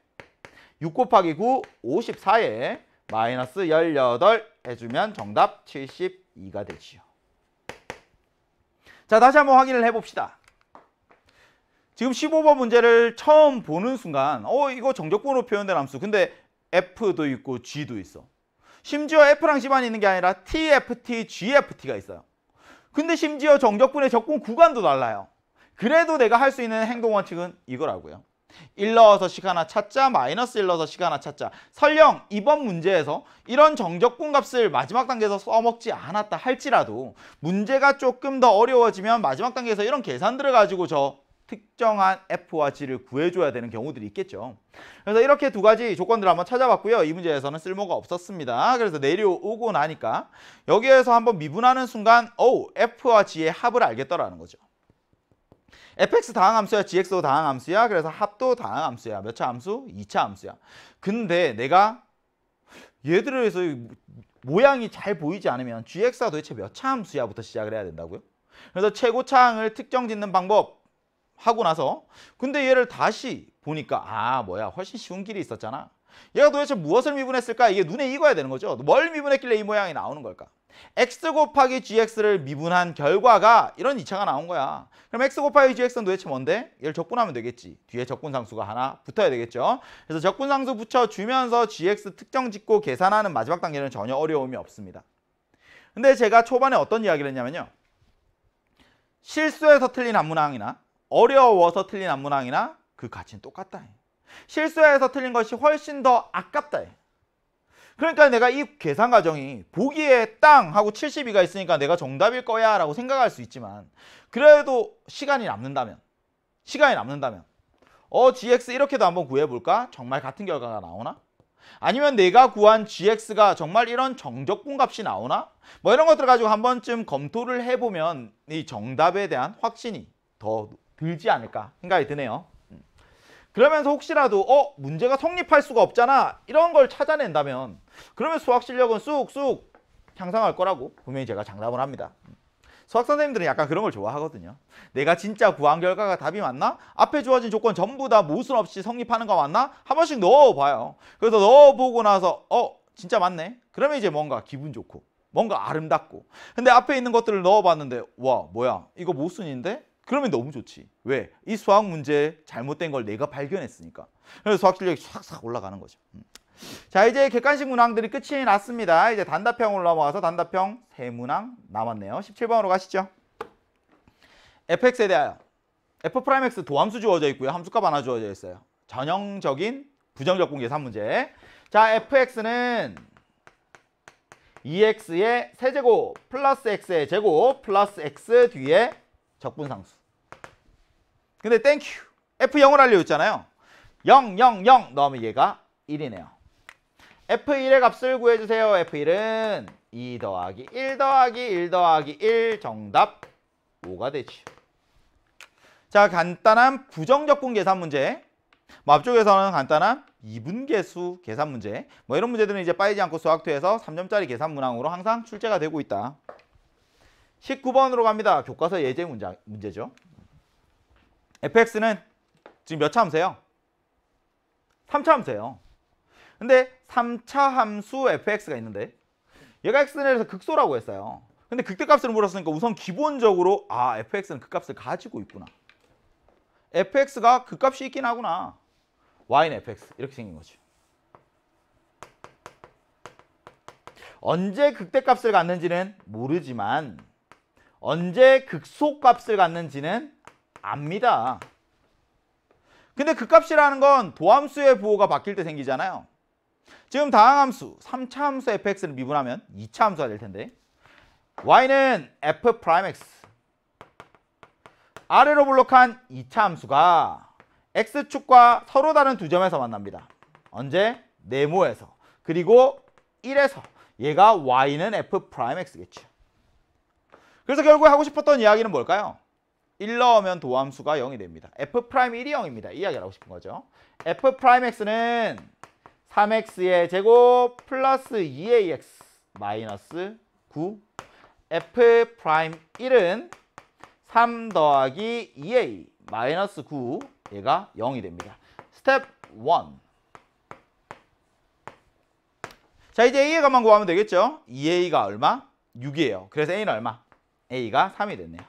6 곱하기 9 54에 마이너스 18 해주면 정답 70 2가 되지요. 자 다시 한번 확인을 해봅시다. 지금 15번 문제를 처음 보는 순간 어 이거 정적으로 표현된 함수 근데 F도 있고 G도 있어. 심지어 F랑 g 만 있는 게 아니라 TFT, GFT가 있어요. 근데 심지어 정적분의 적분 구간도 달라요. 그래도 내가 할 수 있는 행동 원칙은 이거라고요. 일 넣어서 식 하나 찾자 마이너스 일 넣어서 식 하나 찾자 설령 이번 문제에서 이런 정적분 값을 마지막 단계에서 써먹지 않았다 할지라도 문제가 조금 더 어려워지면 마지막 단계에서 이런 계산들을 가지고 저 특정한 F와 G를 구해줘야 되는 경우들이 있겠죠. 그래서 이렇게 두 가지 조건들을 한번 찾아봤고요. 이 문제에서는 쓸모가 없었습니다. 그래서 내려오고 나니까 여기에서 한번 미분하는 순간 오 F와 G의 합을 알겠더라는 거죠. fx 다항 함수야 gx도 다항 함수야 그래서 합도 다항 함수야 몇 차 함수? 2차 함수야 근데 내가 얘들을 위 해서 모양이 잘 보이지 않으면 gx가 도대체 몇 차 함수야부터 시작을 해야 된다고요? 그래서 최고 차항을 특정 짓는 방법 하고 나서 근데 얘를 다시 보니까 아 뭐야 훨씬 쉬운 길이 있었잖아 얘가 도대체 무엇을 미분했을까? 이게 눈에 익어야 되는 거죠. 뭘 미분했길래 이 모양이 나오는 걸까? x 곱하기 gx를 미분한 결과가 이런 이차가 나온 거야. 그럼 x 곱하기 gx는 도대체 뭔데? 얘를 적분하면 되겠지. 뒤에 적분상수가 하나 붙어야 되겠죠. 그래서 적분상수 붙여주면서 gx 특정 짓고 계산하는 마지막 단계는 전혀 어려움이 없습니다. 근데 제가 초반에 어떤 이야기를 했냐면요. 실수해서 틀린 안문항이나 어려워서 틀린 안문항이나 그 가치는 똑같다. 실수해서 틀린 것이 훨씬 더 아깝다. 그러니까 내가 이 계산 과정이 보기에 땅 하고 72가 있으니까 내가 정답일 거야 라고 생각할 수 있지만 그래도 시간이 남는다면 시간이 남는다면 어 GX 이렇게도 한번 구해볼까? 정말 같은 결과가 나오나? 아니면 내가 구한 GX가 정말 이런 정적분 값이 나오나? 뭐 이런 것들 가지고 한 번쯤 검토를 해보면 이 정답에 대한 확신이 더 들지 않을까 생각이 드네요. 그러면서 혹시라도 어 문제가 성립할 수가 없잖아 이런 걸 찾아낸다면 그러면 수학 실력은 쑥쑥 향상할 거라고 분명히 제가 장담을 합니다. 수학 선생님들은 약간 그런 걸 좋아하거든요. 내가 진짜 구한 결과가 답이 맞나? 앞에 주어진 조건 전부 다 모순 없이 성립하는 거 맞나? 한 번씩 넣어봐요. 그래서 넣어보고 나서 어 진짜 맞네. 그러면 이제 뭔가 기분 좋고 뭔가 아름답고 근데 앞에 있는 것들을 넣어봤는데 와 뭐야 이거 모순인데 그러면 너무 좋지. 왜? 이 수학 문제 잘못된 걸 내가 발견했으니까. 그래서 수학 실력이 싹싹 올라가는 거죠. 음. 자, 이제 객관식 문항들이 끝이 났습니다. 이제 단답형 으로넘어가서 단답형 세 문항 남았네요. 17번으로 가시죠. fx에 대하여 f'(x) 도함수 주어져 있고요. 함수값 하나 주어져 있어요. 전형적인 부정적 공계산 문제. 자, fx는 2x의 e 세제곱 플러스 x의 제곱 플러스 x 뒤에 적분상수. 근데 땡큐. F0을 알려 줬잖아요. 0, 0, 0 넣으면 얘가 1이네요. F1의 값을 구해주세요. F1은 2 더하기 1 더하기 1 더하기 1 정답 5가 되죠자 간단한 부정적분 계산 문제 뭐 앞쪽에서는 간단한 이분계수 계산 문제 뭐 이런 문제들은 이제 빠지지 않고 수학투에서 3점짜리 계산 문항으로 항상 출제가 되고 있다. 19번으로 갑니다. 교과서 예제 문제, 문제죠. fx는 지금 몇 차 함수예요? 3차 함수예요. 근데 3차 함수 fx가 있는데 얘가 x는 에서 극소라고 했어요. 근데 극대값을 물었으니까 우선 기본적으로 아 fx는 극값을 그 가지고 있구나. fx가 극값이 그 있긴 하구나. y는 fx 이렇게 생긴 거지. 언제 극대값을 갖는지는 모르지만 언제 극소값을 갖는지는 압니다. 근데 극값이라는 건 도함수의 부호가 바뀔 때 생기잖아요. 지금 다항함수, 3차 함수 fx를 미분하면 2차 함수가 될 텐데 y는 f'x 아래로 블록한 2차 함수가 x축과 서로 다른 두 점에서 만납니다. 언제? 네모에서. 그리고 1에서. 얘가 y는 f'x겠죠. 그래서 결국 에 하고 싶었던 이야기는 뭘까요? 1 넣으면 도함수가 0이 됩니다. f 프라임 1이 0입니다. 이 이야기를 하고 싶은 거죠. f 프라임 x는 3x의 제곱 플러스 2ax 마이너스 9 f 프라임 1은 3 더하기 2a 마이너스 9 얘가 0이 됩니다. 스텝 1자 이제 a의 값만 구하면 되겠죠. 2a가 얼마? 6이에요. 그래서 a는 얼마? A가 3이 됐네요.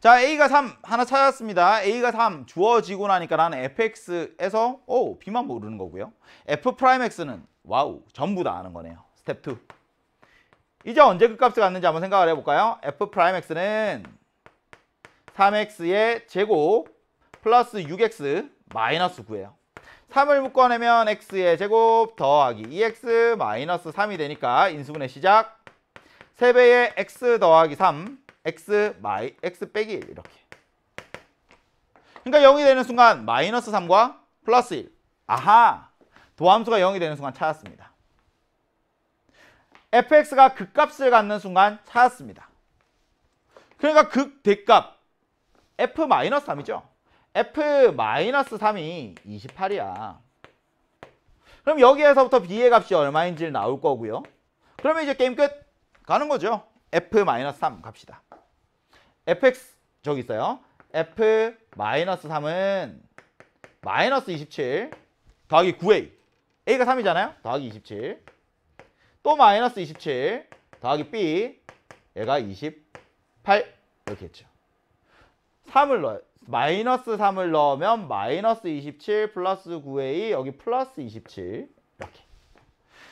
자 A가 3 하나 찾았습니다. A가 3 주어지고 나니까 나는 fx에서 오 b만 모르는 거고요. f'x는 와우 전부 다 아는 거네요. 스텝 2. 이제 언제 그값을 갔는지 한번 생각을 해볼까요? f'x는 3x의 제곱 플러스 6x 마이너스 9예요. 3을 묶어내면 x의 제곱 더하기 2x 마이너스 3이 되니까 인수분해 시작 3배의 x 더하기 3, x 마이 x 빼기 1 이렇게. 그러니까 0이 되는 순간 마이너스 3과 플러스 1. 아하! 도함수가 0이 되는 순간 찾았습니다. fx가 극값을 갖는 순간 찾았습니다. 그러니까 극대값 f-3이죠. f-3이 28이야. 그럼 여기에서부터 b의 값이 얼마인지를 나올 거고요. 그러면 이제 게임 끝! 가는 거죠. f-3 갑시다. fx 저기 있어요. f-3은 마이너스 27 더하기 9a a가 3이잖아요. 더하기 27또 마이너스 27 더하기 b 얘가 28 이렇게 했죠. 3을 넣어요. 마이너스 3을 넣으면 마이너스 27 플러스 9a 여기 플러스 27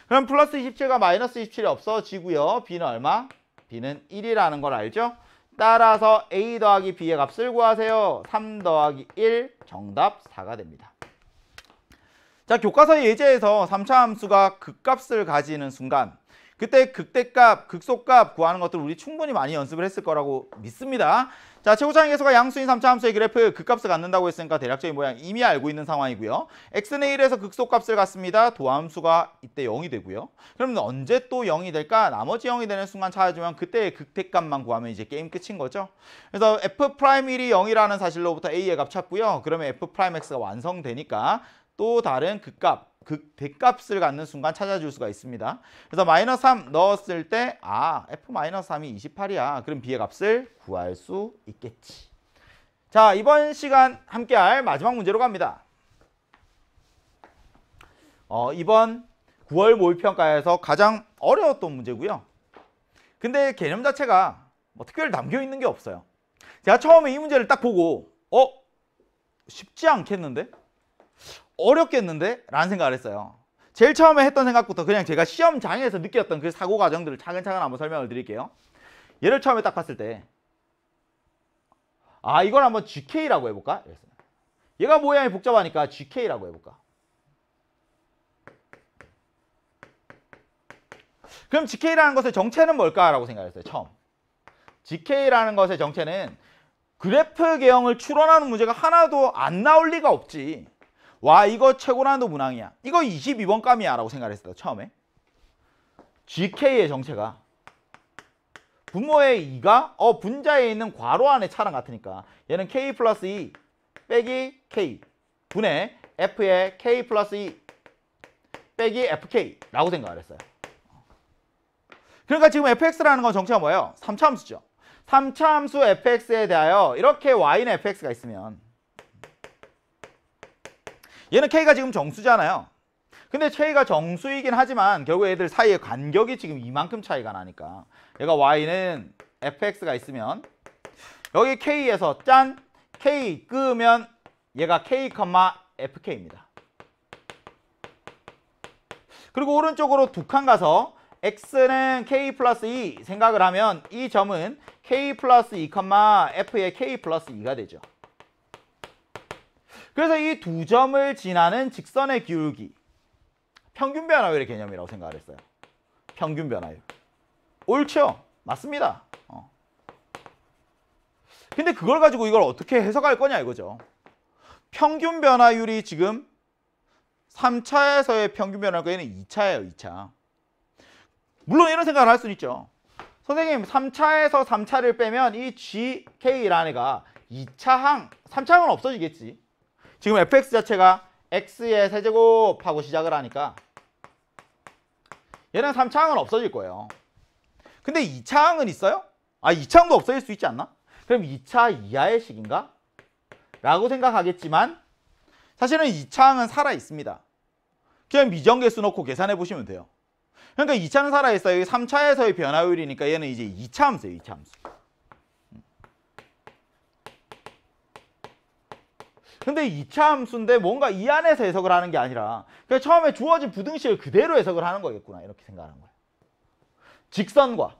그럼 플러스 27과 마이너스 27이 없어지고요. B는 얼마? B는 1이라는 걸 알죠? 따라서 A 더하기 B의 값을 구하세요. 3 더하기 1 정답 4가 됩니다. 자 교과서 예제에서 3차 함수가 극값을 가지는 순간 그때 극대값, 극소값 구하는 것들 우리 충분히 많이 연습을 했을 거라고 믿습니다. 자, 최고차항 계수가 양수인 3차 함수의 그래프 극값을 갖는다고 했으니까 대략적인 모양 이미 알고 있는 상황이고요. x는 1에서 극소값을 갖습니다. 도함수가 이때 0이 되고요. 그럼 언제 또 0이 될까? 나머지 0이 되는 순간 찾아주면 그때의 극대값만 구하면 이제 게임 끝인 거죠. 그래서 f'1이 0이라는 사실로부터 a의 값 찾고요. 그러면 f'x가 완성되니까 또 다른 극값 그 대값을 갖는 순간 찾아줄 수가 있습니다. 그래서 마이너스 3 넣었을 때 아, f 마이너스 3이 28이야. 그럼 b의 값을 구할 수 있겠지. 자, 이번 시간 함께할 마지막 문제로 갑니다. 어, 이번 9월 모의평가에서 가장 어려웠던 문제고요. 근데 개념 자체가 뭐 특별히 남겨 있는 게 없어요. 제가 처음에 이 문제를 딱 보고 어? 쉽지 않겠는데? 어렵겠는데? 라는 생각을 했어요. 제일 처음에 했던 생각부터 그냥 제가 시험장에서 느꼈던 그 사고 과정들을 차근차근 한번 설명을 드릴게요. 얘를 처음에 딱 봤을 때, 아, 이걸 한번 GK라고 해볼까? 이랬어요. 얘가 모양이 복잡하니까 GK라고 해볼까? 그럼 GK라는 것의 정체는 뭘까라고 생각했어요. 처음. GK라는 것의 정체는 그래프 계형을 추론하는 문제가 하나도 안 나올 리가 없지. 와 이거 최고난도 문항이야. 이거 22번 감이야 라고 생각했어 처음에. GK의 정체가 분모의 2가 어 분자에 있는 괄호 안에 차랑 같으니까 얘는 K 플러스 2 e 빼기 K 분의 F의 K 플러스 2 e 빼기 FK라고 생각을 했어요. 그러니까 지금 fx라는 건 정체가 뭐예요? 3차함수죠. 3차함수 fx에 대하여 이렇게 y는 fx가 있으면 얘는 K가 지금 정수잖아요. 근데 K가 정수이긴 하지만 결국 애들 사이의 간격이 지금 이만큼 차이가 나니까 얘가 Y는 fx가 있으면 여기 K에서 짠 K 끄면 얘가 K, FK입니다. 그리고 오른쪽으로 두 칸 가서 x는 k 플러스 2 e 생각을 하면 이 점은 k 플러스 2, e f의 k 플러스 2가 되죠. 그래서 이 두 점을 지나는 직선의 기울기 평균 변화율의 개념이라고 생각을 했어요. 평균 변화율. 옳죠? 맞습니다. 어. 근데 그걸 가지고 이걸 어떻게 해석할 거냐 이거죠. 평균 변화율이 지금 3차에서의 평균 변화율과 얘는 2차예요. 2차. 물론 이런 생각을 할 수는 있죠. 선생님 3차에서 3차를 빼면 이 GK라는 애가 2차항, 3차항은 없어지겠지. 지금 fx 자체가 x의 세제곱하고 시작을 하니까 얘는 3차항은 없어질 거예요. 근데 2차항은 있어요? 아 2차항도 없어질 수 있지 않나? 그럼 2차 이하의 식인가? 라고 생각하겠지만 사실은 2차항은 살아있습니다. 그냥 미정계수 넣고 계산해 보시면 돼요. 그러니까 2차는 살아있어요. 3차에서의 변화율이니까 얘는 이제 2차 함수예요. 2차 함수. 근데 2차 함수인데 뭔가 이 안에서 해석을 하는 게 아니라 그 처음에 주어진 부등식을 그대로 해석을 하는 거겠구나 이렇게 생각하는 거예요. 직선과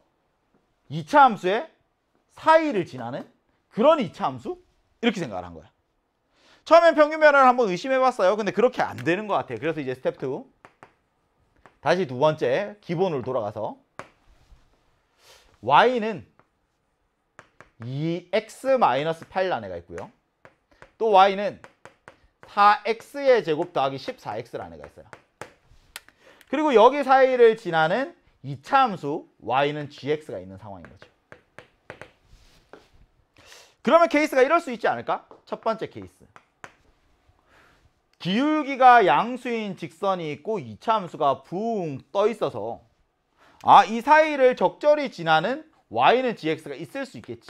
2차 함수의 사이를 지나는 그런 2차 함수? 이렇게 생각을 한 거야. 처음엔 평균 변화를 한번 의심해봤어요. 근데 그렇게 안 되는 것 같아요. 그래서 이제 스텝 2 다시 두 번째 기본으로 돌아가서 y는 2x-8란 애가 있고요. 또 y는 4x의 제곱 더하기 14x라는 애가 있어요. 그리고 여기 사이를 지나는 이차 함수 y는 gx가 있는 상황인 거죠. 그러면 케이스가 이럴 수 있지 않을까? 첫 번째 케이스. 기울기가 양수인 직선이 있고 이차 함수가 붕 떠 있어서 아, 이 사이를 적절히 지나는 y는 gx가 있을 수 있겠지.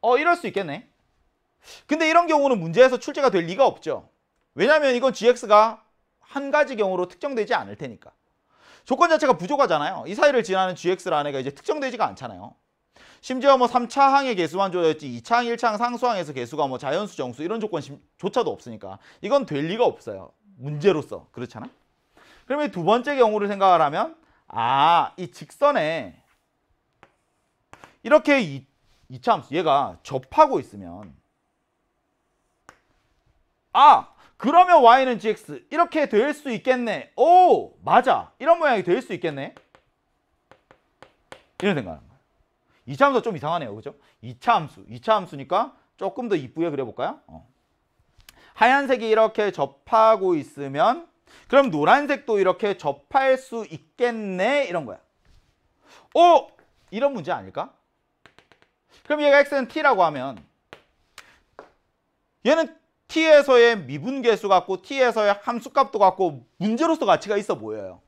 어, 이럴 수 있겠네. 근데 이런 경우는 문제에서 출제가 될 리가 없죠. 왜냐하면 이건 GX가 한 가지 경우로 특정되지 않을 테니까. 조건 자체가 부족하잖아요. 이 사이를 지나는 GX라는 애가 이제 특정되지가 않잖아요. 심지어 뭐 3차 항의 개수만 조였지 2차 항, 1차 항, 상수항에서 개수가 뭐 자연수, 정수 이런 조건조차도 없으니까 이건 될 리가 없어요. 문제로서. 그렇잖아? 그러면 두 번째 경우를 생각을하면 아, 이 직선에 이렇게 2차 함수 얘가 접하고 있으면 아 그러면 y는 gx 이렇게 될 수 있겠네 오 맞아 이런 모양이 될 수 있겠네 이런 생각하는 거야 2차 함수가 좀 이상하네요 그죠 2차 함수 2차 함수니까 조금 더 이쁘게 그려볼까요 어. 하얀색이 이렇게 접하고 있으면 그럼 노란색도 이렇게 접할 수 있겠네 이런 거야 오 이런 문제 아닐까 그럼 얘가 x는 t라고 하면 얘는 T에서의 미분계수 같고 T에서의 함수값도 같고 문제로서 가치가 있어 보여요.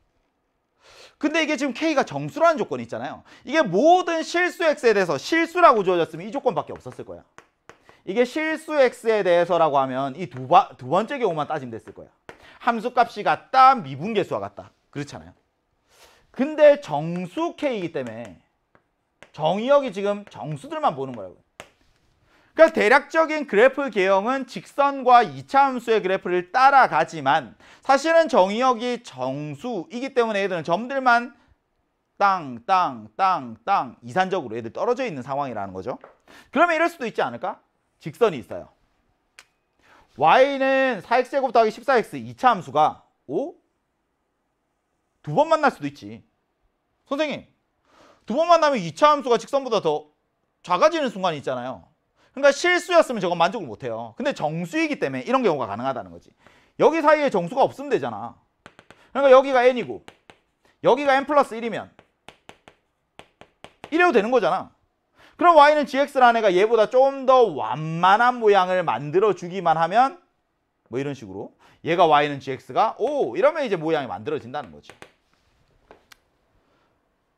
근데 이게 지금 K가 정수라는 조건이 있잖아요. 이게 모든 실수 X에 대해서 실수라고 주어졌으면 이 조건밖에 없었을 거야. 이게 실수 X에 대해서라고 하면 이두두 번째 경우만 따지면 됐을 거야. 함수값이 같다, 미분계수와 같다. 그렇잖아요. 근데 정수 K이기 때문에 정의역이 지금 정수들만 보는 거라고요. 그러니까 대략적인 그래프 개형은 직선과 이차 함수의 그래프를 따라가지만 사실은 정의역이 정수이기 때문에 얘들은 점들만 땅, 땅, 땅, 땅 이산적으로 얘들 떨어져 있는 상황이라는 거죠. 그러면 이럴 수도 있지 않을까? 직선이 있어요. y는 4x 곱하기 14x 2차 함수가 5? 두번 만날 수도 있지. 선생님, 두 번 만나면 2차 함수가 직선보다 더 작아지는 순간이 있잖아요. 그러니까 실수였으면 저건 만족을 못해요. 근데 정수이기 때문에 이런 경우가 가능하다는 거지. 여기 사이에 정수가 없으면 되잖아. 그러니까 여기가 n이고 여기가 n 플러스 1이면 이래도 되는 거잖아. 그럼 y는 gx라는 애가 얘보다 좀 더 완만한 모양을 만들어주기만 하면 뭐 이런 식으로 얘가 y는 gx가 오 이러면 이제 모양이 만들어진다는 거죠.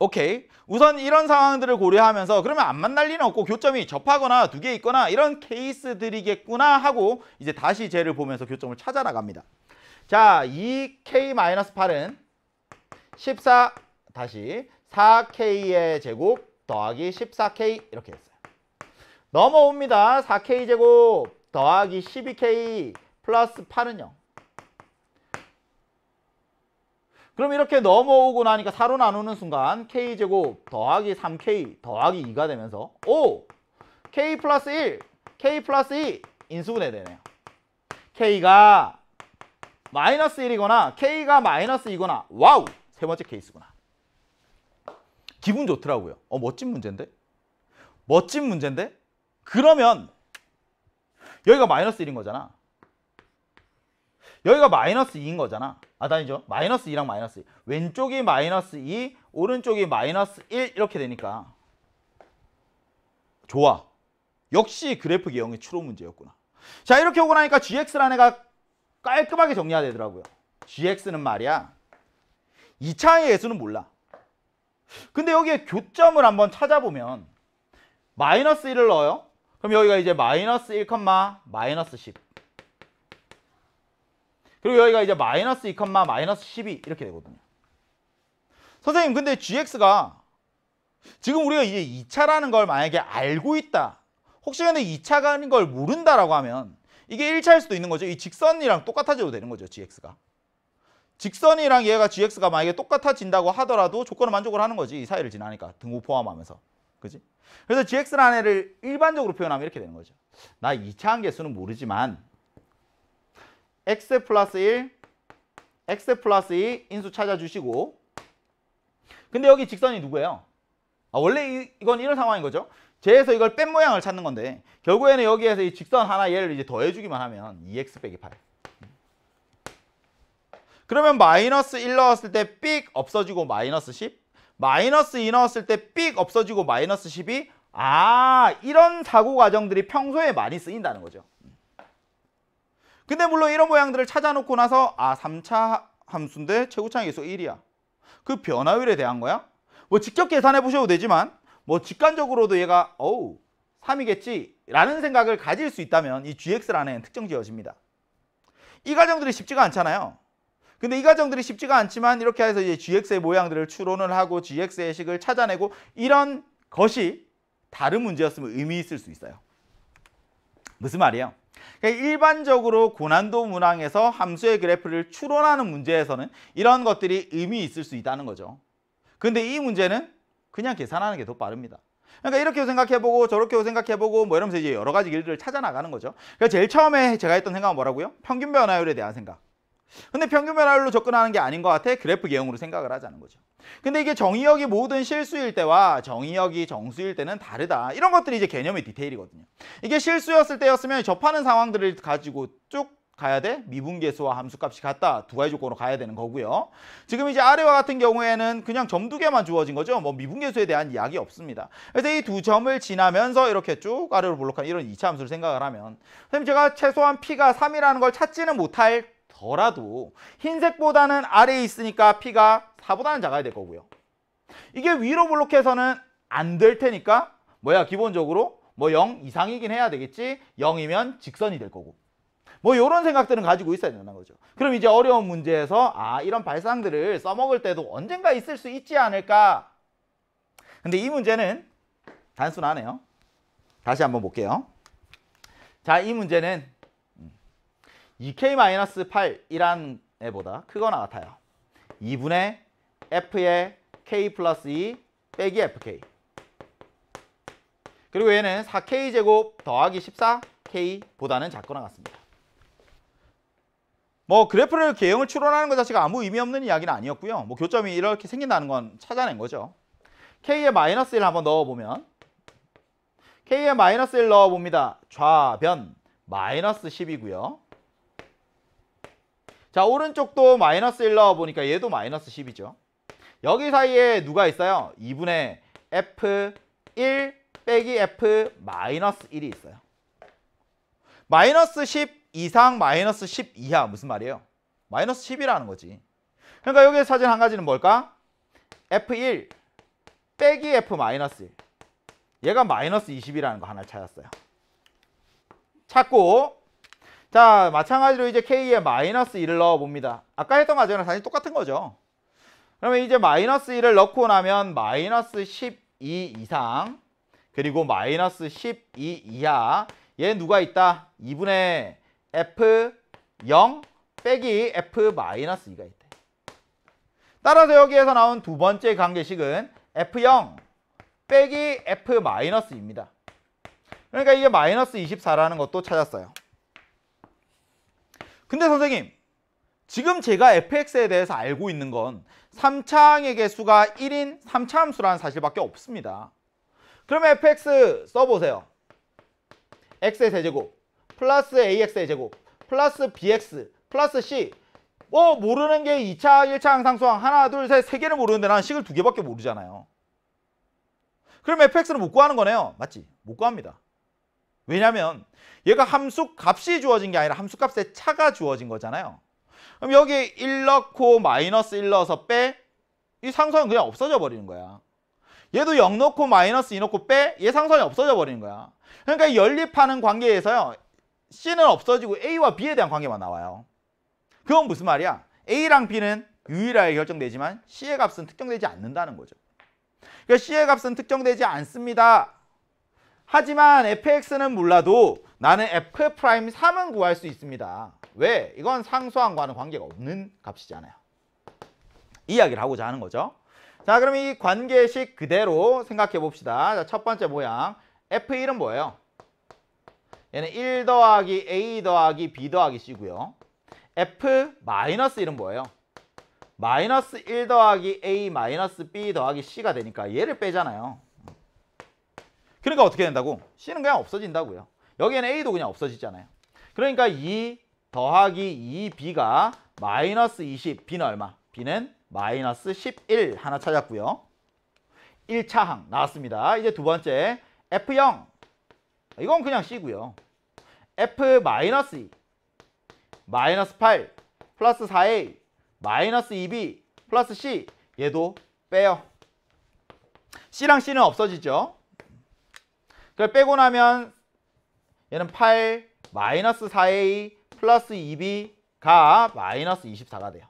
오케이. 우선 이런 상황들을 고려하면서 그러면 안 만날 리는 없고 교점이 접하거나 두 개 있거나 이런 케이스들이겠구나 하고 이제 다시 쟤를 보면서 교점을 찾아 나갑니다. 자, 2k-8은 14 다시 4k의 제곱 더하기 14k 이렇게 했어요. 넘어옵니다. 4k 제곱 더하기 12k 플러스 8은요. 그럼 이렇게 넘어오고 나니까 4로 나누는 순간 k제곱 더하기 3k 더하기 2가 되면서 오! k 플러스 1, k 플러스 2 인수분해 되네요. k가 마이너스 1이거나 k가 마이너스 2거나 와우! 세 번째 케이스구나. 기분 좋더라고요. 어 멋진 문제인데? 멋진 문제인데? 그러면 여기가 마이너스 1인 거잖아. 여기가 마이너스 2인 거잖아. 아아니죠 마이너스 2랑 마이너스 2. 왼쪽이 마이너스 2, 오른쪽이 마이너스 1 이렇게 되니까 좋아. 역시 그래프 개형의 추론 문제였구나. 자 이렇게 오고 나니까 GX라는 애가 깔끔하게 정리가 되더라고요. GX는 말이야. 2차의 예수는 몰라. 근데 여기에 교점을 한번 찾아보면 마이너스 1을 넣어요. 그럼 여기가 이제 마이너스 1, 마이너스 10. 그리고 여기가 이제 마이너스 2, 마이너스 12 이렇게 되거든요. 선생님 근데 gx가 지금 우리가 이제 2차라는 걸 만약에 알고 있다. 혹시 근데 2차가 아닌 걸 모른다라고 하면 이게 1차일 수도 있는 거죠. 이 직선이랑 똑같아져도 되는 거죠. gx가. 직선이랑 얘가 gx가 만약에 똑같아진다고 하더라도 조건을 만족을 하는 거지. 이 사이를 지나니까 등호 포함하면서. 그지? 그래서 gx라는 애를 일반적으로 표현하면 이렇게 되는 거죠. 나 2차 한계수는 모르지만 x 플러스 1, x 플러스 2 인수 찾아주시고 근데 여기 직선이 누구예요? 아, 원래 이, 건 이런 상황인 거죠. 제에서 이걸 뺀 모양을 찾는 건데 결국에는 여기에서 이 직선 하나 얘를 이제 더해주기만 하면 2x 빼기 8. 그러면 마이너스 1 넣었을 때 삑 없어지고 마이너스 10 마이너스 2 넣었을 때 삑 없어지고 마이너스 12아 이런 사고 과정들이 평소에 많이 쓰인다는 거죠. 근데 물론 이런 모양들을 찾아놓고 나서 아 3차 함수인데 최고차항 계속 1이야. 그 변화율에 대한 거야? 뭐 직접 계산해 보셔도 되지만 뭐 직관적으로도 얘가 어우 3이겠지 라는 생각을 가질 수 있다면 이 GX라는 특정 지어집니다. 이 과정들이 쉽지가 않잖아요. 근데 이 과정들이 쉽지가 않지만 이렇게 해서 이제 GX의 모양들을 추론을 하고 GX의 식을 찾아내고 이런 것이 다른 문제였으면 의미 있을 수 있어요. 무슨 말이에요? 그러니까 일반적으로 고난도 문항에서 함수의 그래프를 추론하는 문제에서는 이런 것들이 의미 있을 수 있다는 거죠. 근데 이 문제는 그냥 계산하는 게 더 빠릅니다. 그러니까 이렇게 생각해보고 저렇게 생각해보고 뭐 이러면서 이제 여러 가지 길들을 찾아 나가는 거죠. 그러니까 제일 처음에 제가 했던 생각은 뭐라고요? 평균 변화율에 대한 생각. 근데 평균 변화율로 접근하는 게 아닌 것 같아 그래프 개형으로 생각을 하자는 거죠. 근데 이게 정의역이 모든 실수일 때와 정의역이 정수일 때는 다르다. 이런 것들이 이제 개념의 디테일이거든요. 이게 실수였을 때였으면 접하는 상황들을 가지고 쭉 가야 돼? 미분계수와 함수값이 같다. 두 가지 조건으로 가야 되는 거고요. 지금 이제 아래와 같은 경우에는 그냥 점 두 개만 주어진 거죠. 뭐 미분계수에 대한 이야기 없습니다. 그래서 이 두 점을 지나면서 이렇게 쭉 아래로 볼록한 이런 이차 함수를 생각을 하면 선생님 제가 최소한 P가 삼이라는걸 찾지는 못할 더라도 흰색보다는 아래에 있으니까 P가 4보다는 작아야 될 거고요. 이게 위로 블록해서는 안 될 테니까 뭐야 기본적으로 뭐 0 이상이긴 해야 되겠지 0이면 직선이 될 거고 뭐 이런 생각들은 가지고 있어야 된다는 거죠. 그럼 이제 어려운 문제에서 아 이런 발상들을 써먹을 때도 언젠가 있을 수 있지 않을까 근데 이 문제는 단순하네요. 다시 한번 볼게요. 자, 이 문제는 2k-8이란 애보다 크거나 같아요. 2분의 f의 k 플러스 2 빼기 fk 그리고 얘는 4k제곱 더하기 14k보다는 작거나 같습니다. 뭐 그래프를 개형을 추론하는 것 자체가 아무 의미 없는 이야기는 아니었고요. 뭐 교점이 이렇게 생긴다는 건 찾아낸 거죠. k에 마이너스 1 한번 넣어보면 k에 마이너스 1 넣어봅니다. 좌변 마이너스 10이고요. 자 오른쪽도 마이너스 1넣어 보니까 얘도 마이너스 10이죠. 여기 사이에 누가 있어요? 2분의 F1 빼기 F 마이너스 1이 있어요. 마이너스 10 이상 마이너스 10 이하 무슨 말이에요? 마이너스 10이라는 거지. 그러니까 여기 사진 한 가지는 뭘까? F1 빼기 F 마이너스 1. 얘가 마이너스 20이라는 거 하나 찾았어요. 찾고 자 마찬가지로 이제 K에 마이너스 1을 넣어봅니다. 아까 했던 과정이랑 사실 똑같은 거죠. 그러면 이제 마이너스 1을 넣고 나면 마이너스 12 이상 그리고 마이너스 12 이하 얘 누가 있다? 2분의 F0 빼기 F 마이너스 2가 있대. 따라서 여기에서 나온 두 번째 관계식은 F0 빼기 F 마이너스 2입니다. 그러니까 이게 마이너스 24라는 것도 찾았어요. 근데 선생님 지금 제가 fx에 대해서 알고 있는 건 3차항의 개수가 1인 3차함수라는 사실밖에 없습니다. 그럼 fx 써보세요. x의 세제곱 플러스 ax의 제곱 플러스 bx 플러스 c 어 모르는 게 2차, 1차항, 상수항 하나, 둘, 셋, 세 개를 모르는데 나는 식을 두 개밖에 모르잖아요. 그럼 fx는 못 구하는 거네요. 맞지? 못 구합니다. 왜냐하면 얘가 함수 값이 주어진 게 아니라 함수 값의 차가 주어진 거잖아요. 그럼 여기 1 넣고 마이너스 1 넣어서 빼 이 상선은 그냥 없어져 버리는 거야. 얘도 0 넣고 마이너스 2 넣고 빼 얘 상선이 없어져 버리는 거야. 그러니까 연립하는 관계에서요. C는 없어지고 A와 B에 대한 관계만 나와요. 그건 무슨 말이야? A랑 B는 유일하게 결정되지만 C의 값은 특정되지 않는다는 거죠. 그러니까 C의 값은 특정되지 않습니다. 하지만 fx는 몰라도 나는 f'3은 구할 수 있습니다. 왜? 이건 상수항과는 관계가 없는 값이잖아요. 이야기를 하고자 하는 거죠. 자, 그럼 이 관계식 그대로 생각해 봅시다. 자, 첫 번째 모양. F1은 뭐예요? 얘는 1 더하기 A 더하기 B 더하기 C고요. F 마이너스 1은 뭐예요? 마이너스 1 더하기 A 마이너스 B 더하기 C가 되니까 얘를 빼잖아요. 그러니까 어떻게 된다고? C는 그냥 없어진다고요. 여기에는 A도 그냥 없어지잖아요. 그러니까 2 더하기 2B가 마이너스 20, B는 얼마? B는 마이너스 11 하나 찾았고요. 1차항 나왔습니다. 이제 두 번째 F0 이건 그냥 C고요. F 2 마이너스 8 플러스 4A 마이너스 2B 플러스 C 얘도 빼요. C랑 C는 없어지죠. 그걸 빼고 나면 얘는 8 마이너스 4a 플러스 2b가 마이너스 24가 돼요.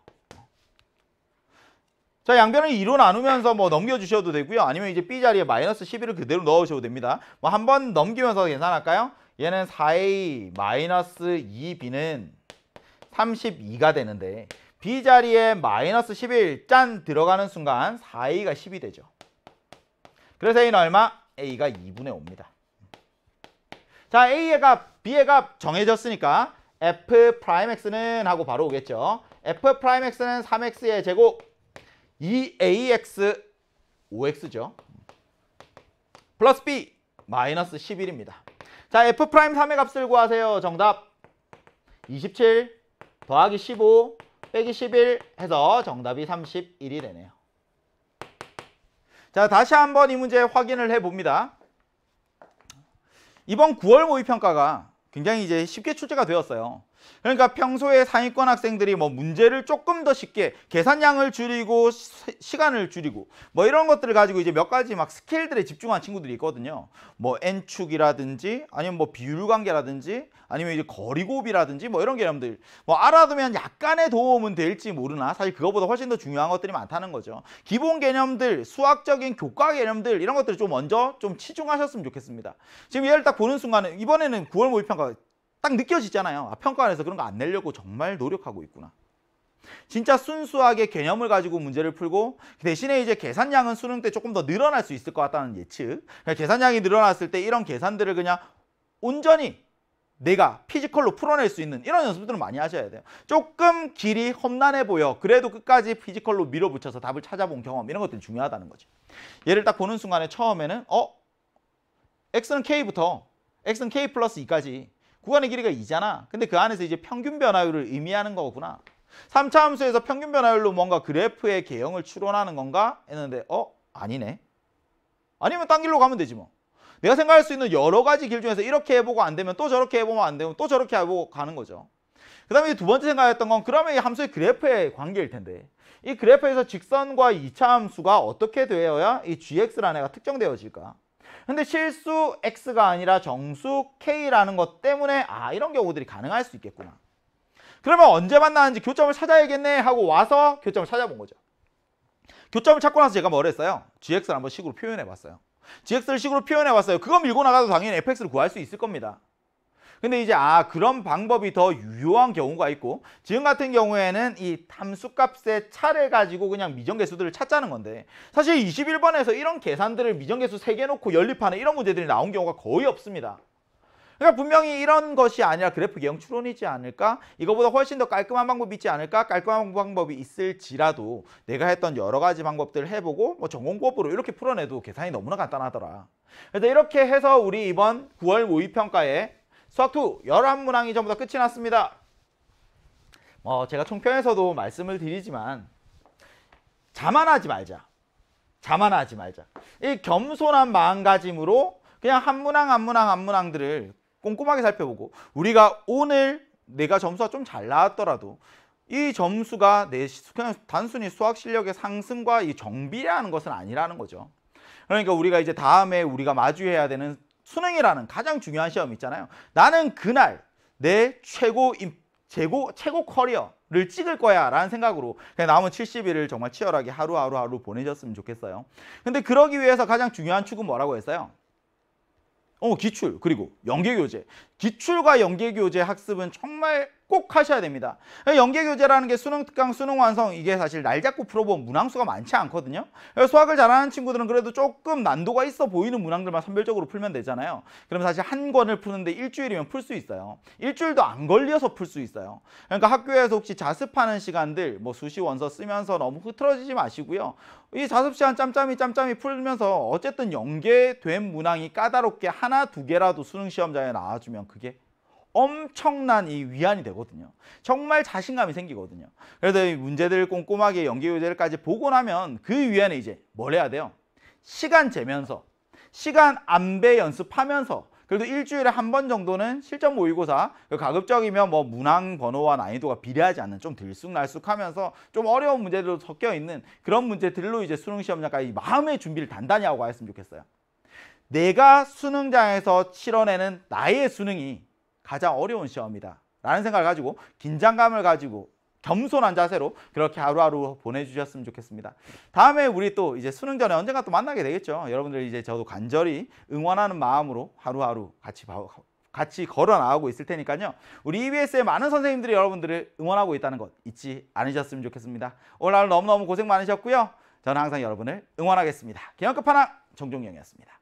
자 양변을 2로 나누면서 뭐 넘겨주셔도 되고요. 아니면 이제 b자리에 마이너스 11을 그대로 넣으셔도 됩니다. 뭐한번 넘기면서 계산할까요? 얘는 4a 마이너스 2b는 32가 되는데 b자리에 마이너스 11짠 들어가는 순간 4a가 10이 되죠. 그래서 a는 얼마? a가 2분의 5입니다. 자, A의 값, B의 값 정해졌으니까 F 프라임 X는 하고 바로 오겠죠. F 프라임 X는 3X의 제곱 2AX 5X죠. 플러스 B 마이너스 11입니다. 자, F 프라임 3의 값을 구하세요. 정답 27 더하기 15 빼기 11 해서 정답이 31이 되네요. 자, 다시 한번 이 문제 확인을 해봅니다. 이번 9월 모의평가가 굉장히 이제 쉽게 출제가 되었어요. 그러니까 평소에 상위권 학생들이 뭐 문제를 조금 더 쉽게 계산량을 줄이고 시, 간을 줄이고 뭐 이런 것들을 가지고 이제 몇 가지 막 스킬들에 집중한 친구들이 있거든요. 뭐 N축이라든지 아니면 뭐 비율관계라든지 아니면 이제 거리곱이라든지 뭐 이런 개념들 뭐 알아두면 약간의 도움은 될지 모르나 사실 그것보다 훨씬 더 중요한 것들이 많다는 거죠. 기본 개념들, 수학적인 교과 개념들 이런 것들을 좀 먼저 좀 치중하셨으면 좋겠습니다. 지금 얘를 딱 보는 순간에 이번에는 9월 모의평가 딱 느껴지잖아요. 아, 평가안에서 그런 거 안 내려고 정말 노력하고 있구나. 진짜 순수하게 개념을 가지고 문제를 풀고 대신에 이제 계산량은 수능 때 조금 더 늘어날 수 있을 것 같다는 예측 그러니까 계산량이 늘어났을 때 이런 계산들을 그냥 온전히 내가 피지컬로 풀어낼 수 있는 이런 연습들을 많이 하셔야 돼요 조금 길이 험난해 보여 그래도 끝까지 피지컬로 밀어붙여서 답을 찾아본 경험 이런 것들이 중요하다는 거죠 얘를 딱 보는 순간에 처음에는 어? x는 k부터 x는 k 플러스 2까지 구간의 길이가 2잖아. 근데 그 안에서 이제 평균 변화율을 의미하는 거구나. 3차 함수에서 평균 변화율로 뭔가 그래프의 개형을 추론하는 건가? 했는데 어? 아니네. 아니면 딴 길로 가면 되지 뭐. 내가 생각할 수 있는 여러 가지 길 중에서 이렇게 해보고 안 되면 또 저렇게 해보면 안 되면 또 저렇게 해보고 가는 거죠. 그 다음에 두 번째 생각했던 건 그러면 이 함수의 그래프의 관계일 텐데 이 그래프에서 직선과 이차 함수가 어떻게 되어야 이 gx라는 애가 특정되어질까? 근데 실수 x가 아니라 정수 k라는 것 때문에 아 이런 경우들이 가능할 수 있겠구나. 그러면 언제 만나는지 교점을 찾아야겠네 하고 와서 교점을 찾아본 거죠. 교점을 찾고 나서 제가 뭐뭘 했어요? gx를 한번 식으로 표현해 봤어요. gx를 식으로 표현해 봤어요. 그거 밀고 나가도 당연히 fx를 구할 수 있을 겁니다. 근데 이제 아 그런 방법이 더 유효한 경우가 있고 지금 같은 경우에는 이 탐수값의 차를 가지고 그냥 미정계수들을 찾자는 건데 사실 21번에서 이런 계산들을 미정계수 3개 놓고 연립하는 이런 문제들이 나온 경우가 거의 없습니다. 그러니까 분명히 이런 것이 아니라 그래프 개형 추론이지 않을까? 이거보다 훨씬 더 깔끔한 방법이 있지 않을까? 깔끔한 방법이 있을지라도 내가 했던 여러 가지 방법들을 해보고 뭐 전공법으로 이렇게 풀어내도 계산이 너무나 간단하더라. 그래서 이렇게 해서 우리 이번 9월 모의평가에 수학2 11문항이 전부 다 끝이 났습니다. 뭐 제가 총평에서도 말씀을 드리지만 자만하지 말자. 자만하지 말자. 이 겸손한 마음가짐으로 그냥 한 문항 한 문항 한 문항들을 꼼꼼하게 살펴보고 우리가 오늘 내가 점수가 좀 잘 나왔더라도 이 점수가 내 그냥 단순히 수학 실력의 상승과 이 정비라는 것은 아니라는 거죠. 그러니까 우리가 이제 다음에 우리가 마주해야 되는 수능이라는 가장 중요한 시험 있잖아요. 나는 그날 내 최고 임, 최고 최고 커리어를 찍을 거야 라는 생각으로 그냥 남은 70일을 정말 치열하게 하루하루 하루 보내셨으면 좋겠어요. 근데 그러기 위해서 가장 중요한 축은 뭐라고 했어요? 어 기출 그리고 연계교재 기출과 연계교재 학습은 정말 꼭 하셔야 됩니다 예, 연계교재라는 게 수능 특강 수능 완성 이게 사실 날 잡고 풀어본 문항수가 많지 않거든요 예, 수학을 잘하는 친구들은 그래도 조금 난도가 있어 보이는 문항들만 선별적으로 풀면 되잖아요 그럼 사실 한 권을 푸는데 일주일이면 풀 수 있어요 일주일도 안 걸려서 풀 수 있어요 그러니까 학교에서 혹시 자습하는 시간들 뭐 수시 원서 쓰면서 너무 흐트러지지 마시고요 이 자습시간 짬짬이 짬짬이 풀면서 어쨌든 연계된 문항이 까다롭게 하나 두 개라도 수능시험장에 나와주면 그게 엄청난 이 위안이 되거든요. 정말 자신감이 생기거든요. 그래서 이 문제들 꼼꼼하게 연계 교재를까지 보고 나면 그 위안에 이제 뭘 해야 돼요? 시간 재면서, 시간 안배 연습하면서 그래도 일주일에 한 번 정도는 실전 모의고사 그 가급적이면 뭐 문항 번호와 난이도가 비례하지 않는 좀 들쑥날쑥하면서 좀 어려운 문제들도 섞여 있는 그런 문제들로 이제 수능 시험장까지 마음의 준비를 단단히 하고 가셨으면 좋겠어요. 내가 수능장에서 치러내는 나의 수능이 가장 어려운 시험이다. 라는 생각을 가지고 긴장감을 가지고 겸손한 자세로 그렇게 하루하루 보내주셨으면 좋겠습니다. 다음에 우리 또 이제 수능 전에 언젠가 또 만나게 되겠죠. 여러분들 이제 저도 간절히 응원하는 마음으로 하루하루 같이 같이 걸어 나가고 있을 테니까요. 우리 EBS의 많은 선생님들이 여러분들을 응원하고 있다는 것 잊지 않으셨으면 좋겠습니다. 오늘 하루 너무너무 고생 많으셨고요. 저는 항상 여러분을 응원하겠습니다. 기왕 급 하나 정종영이었습니다.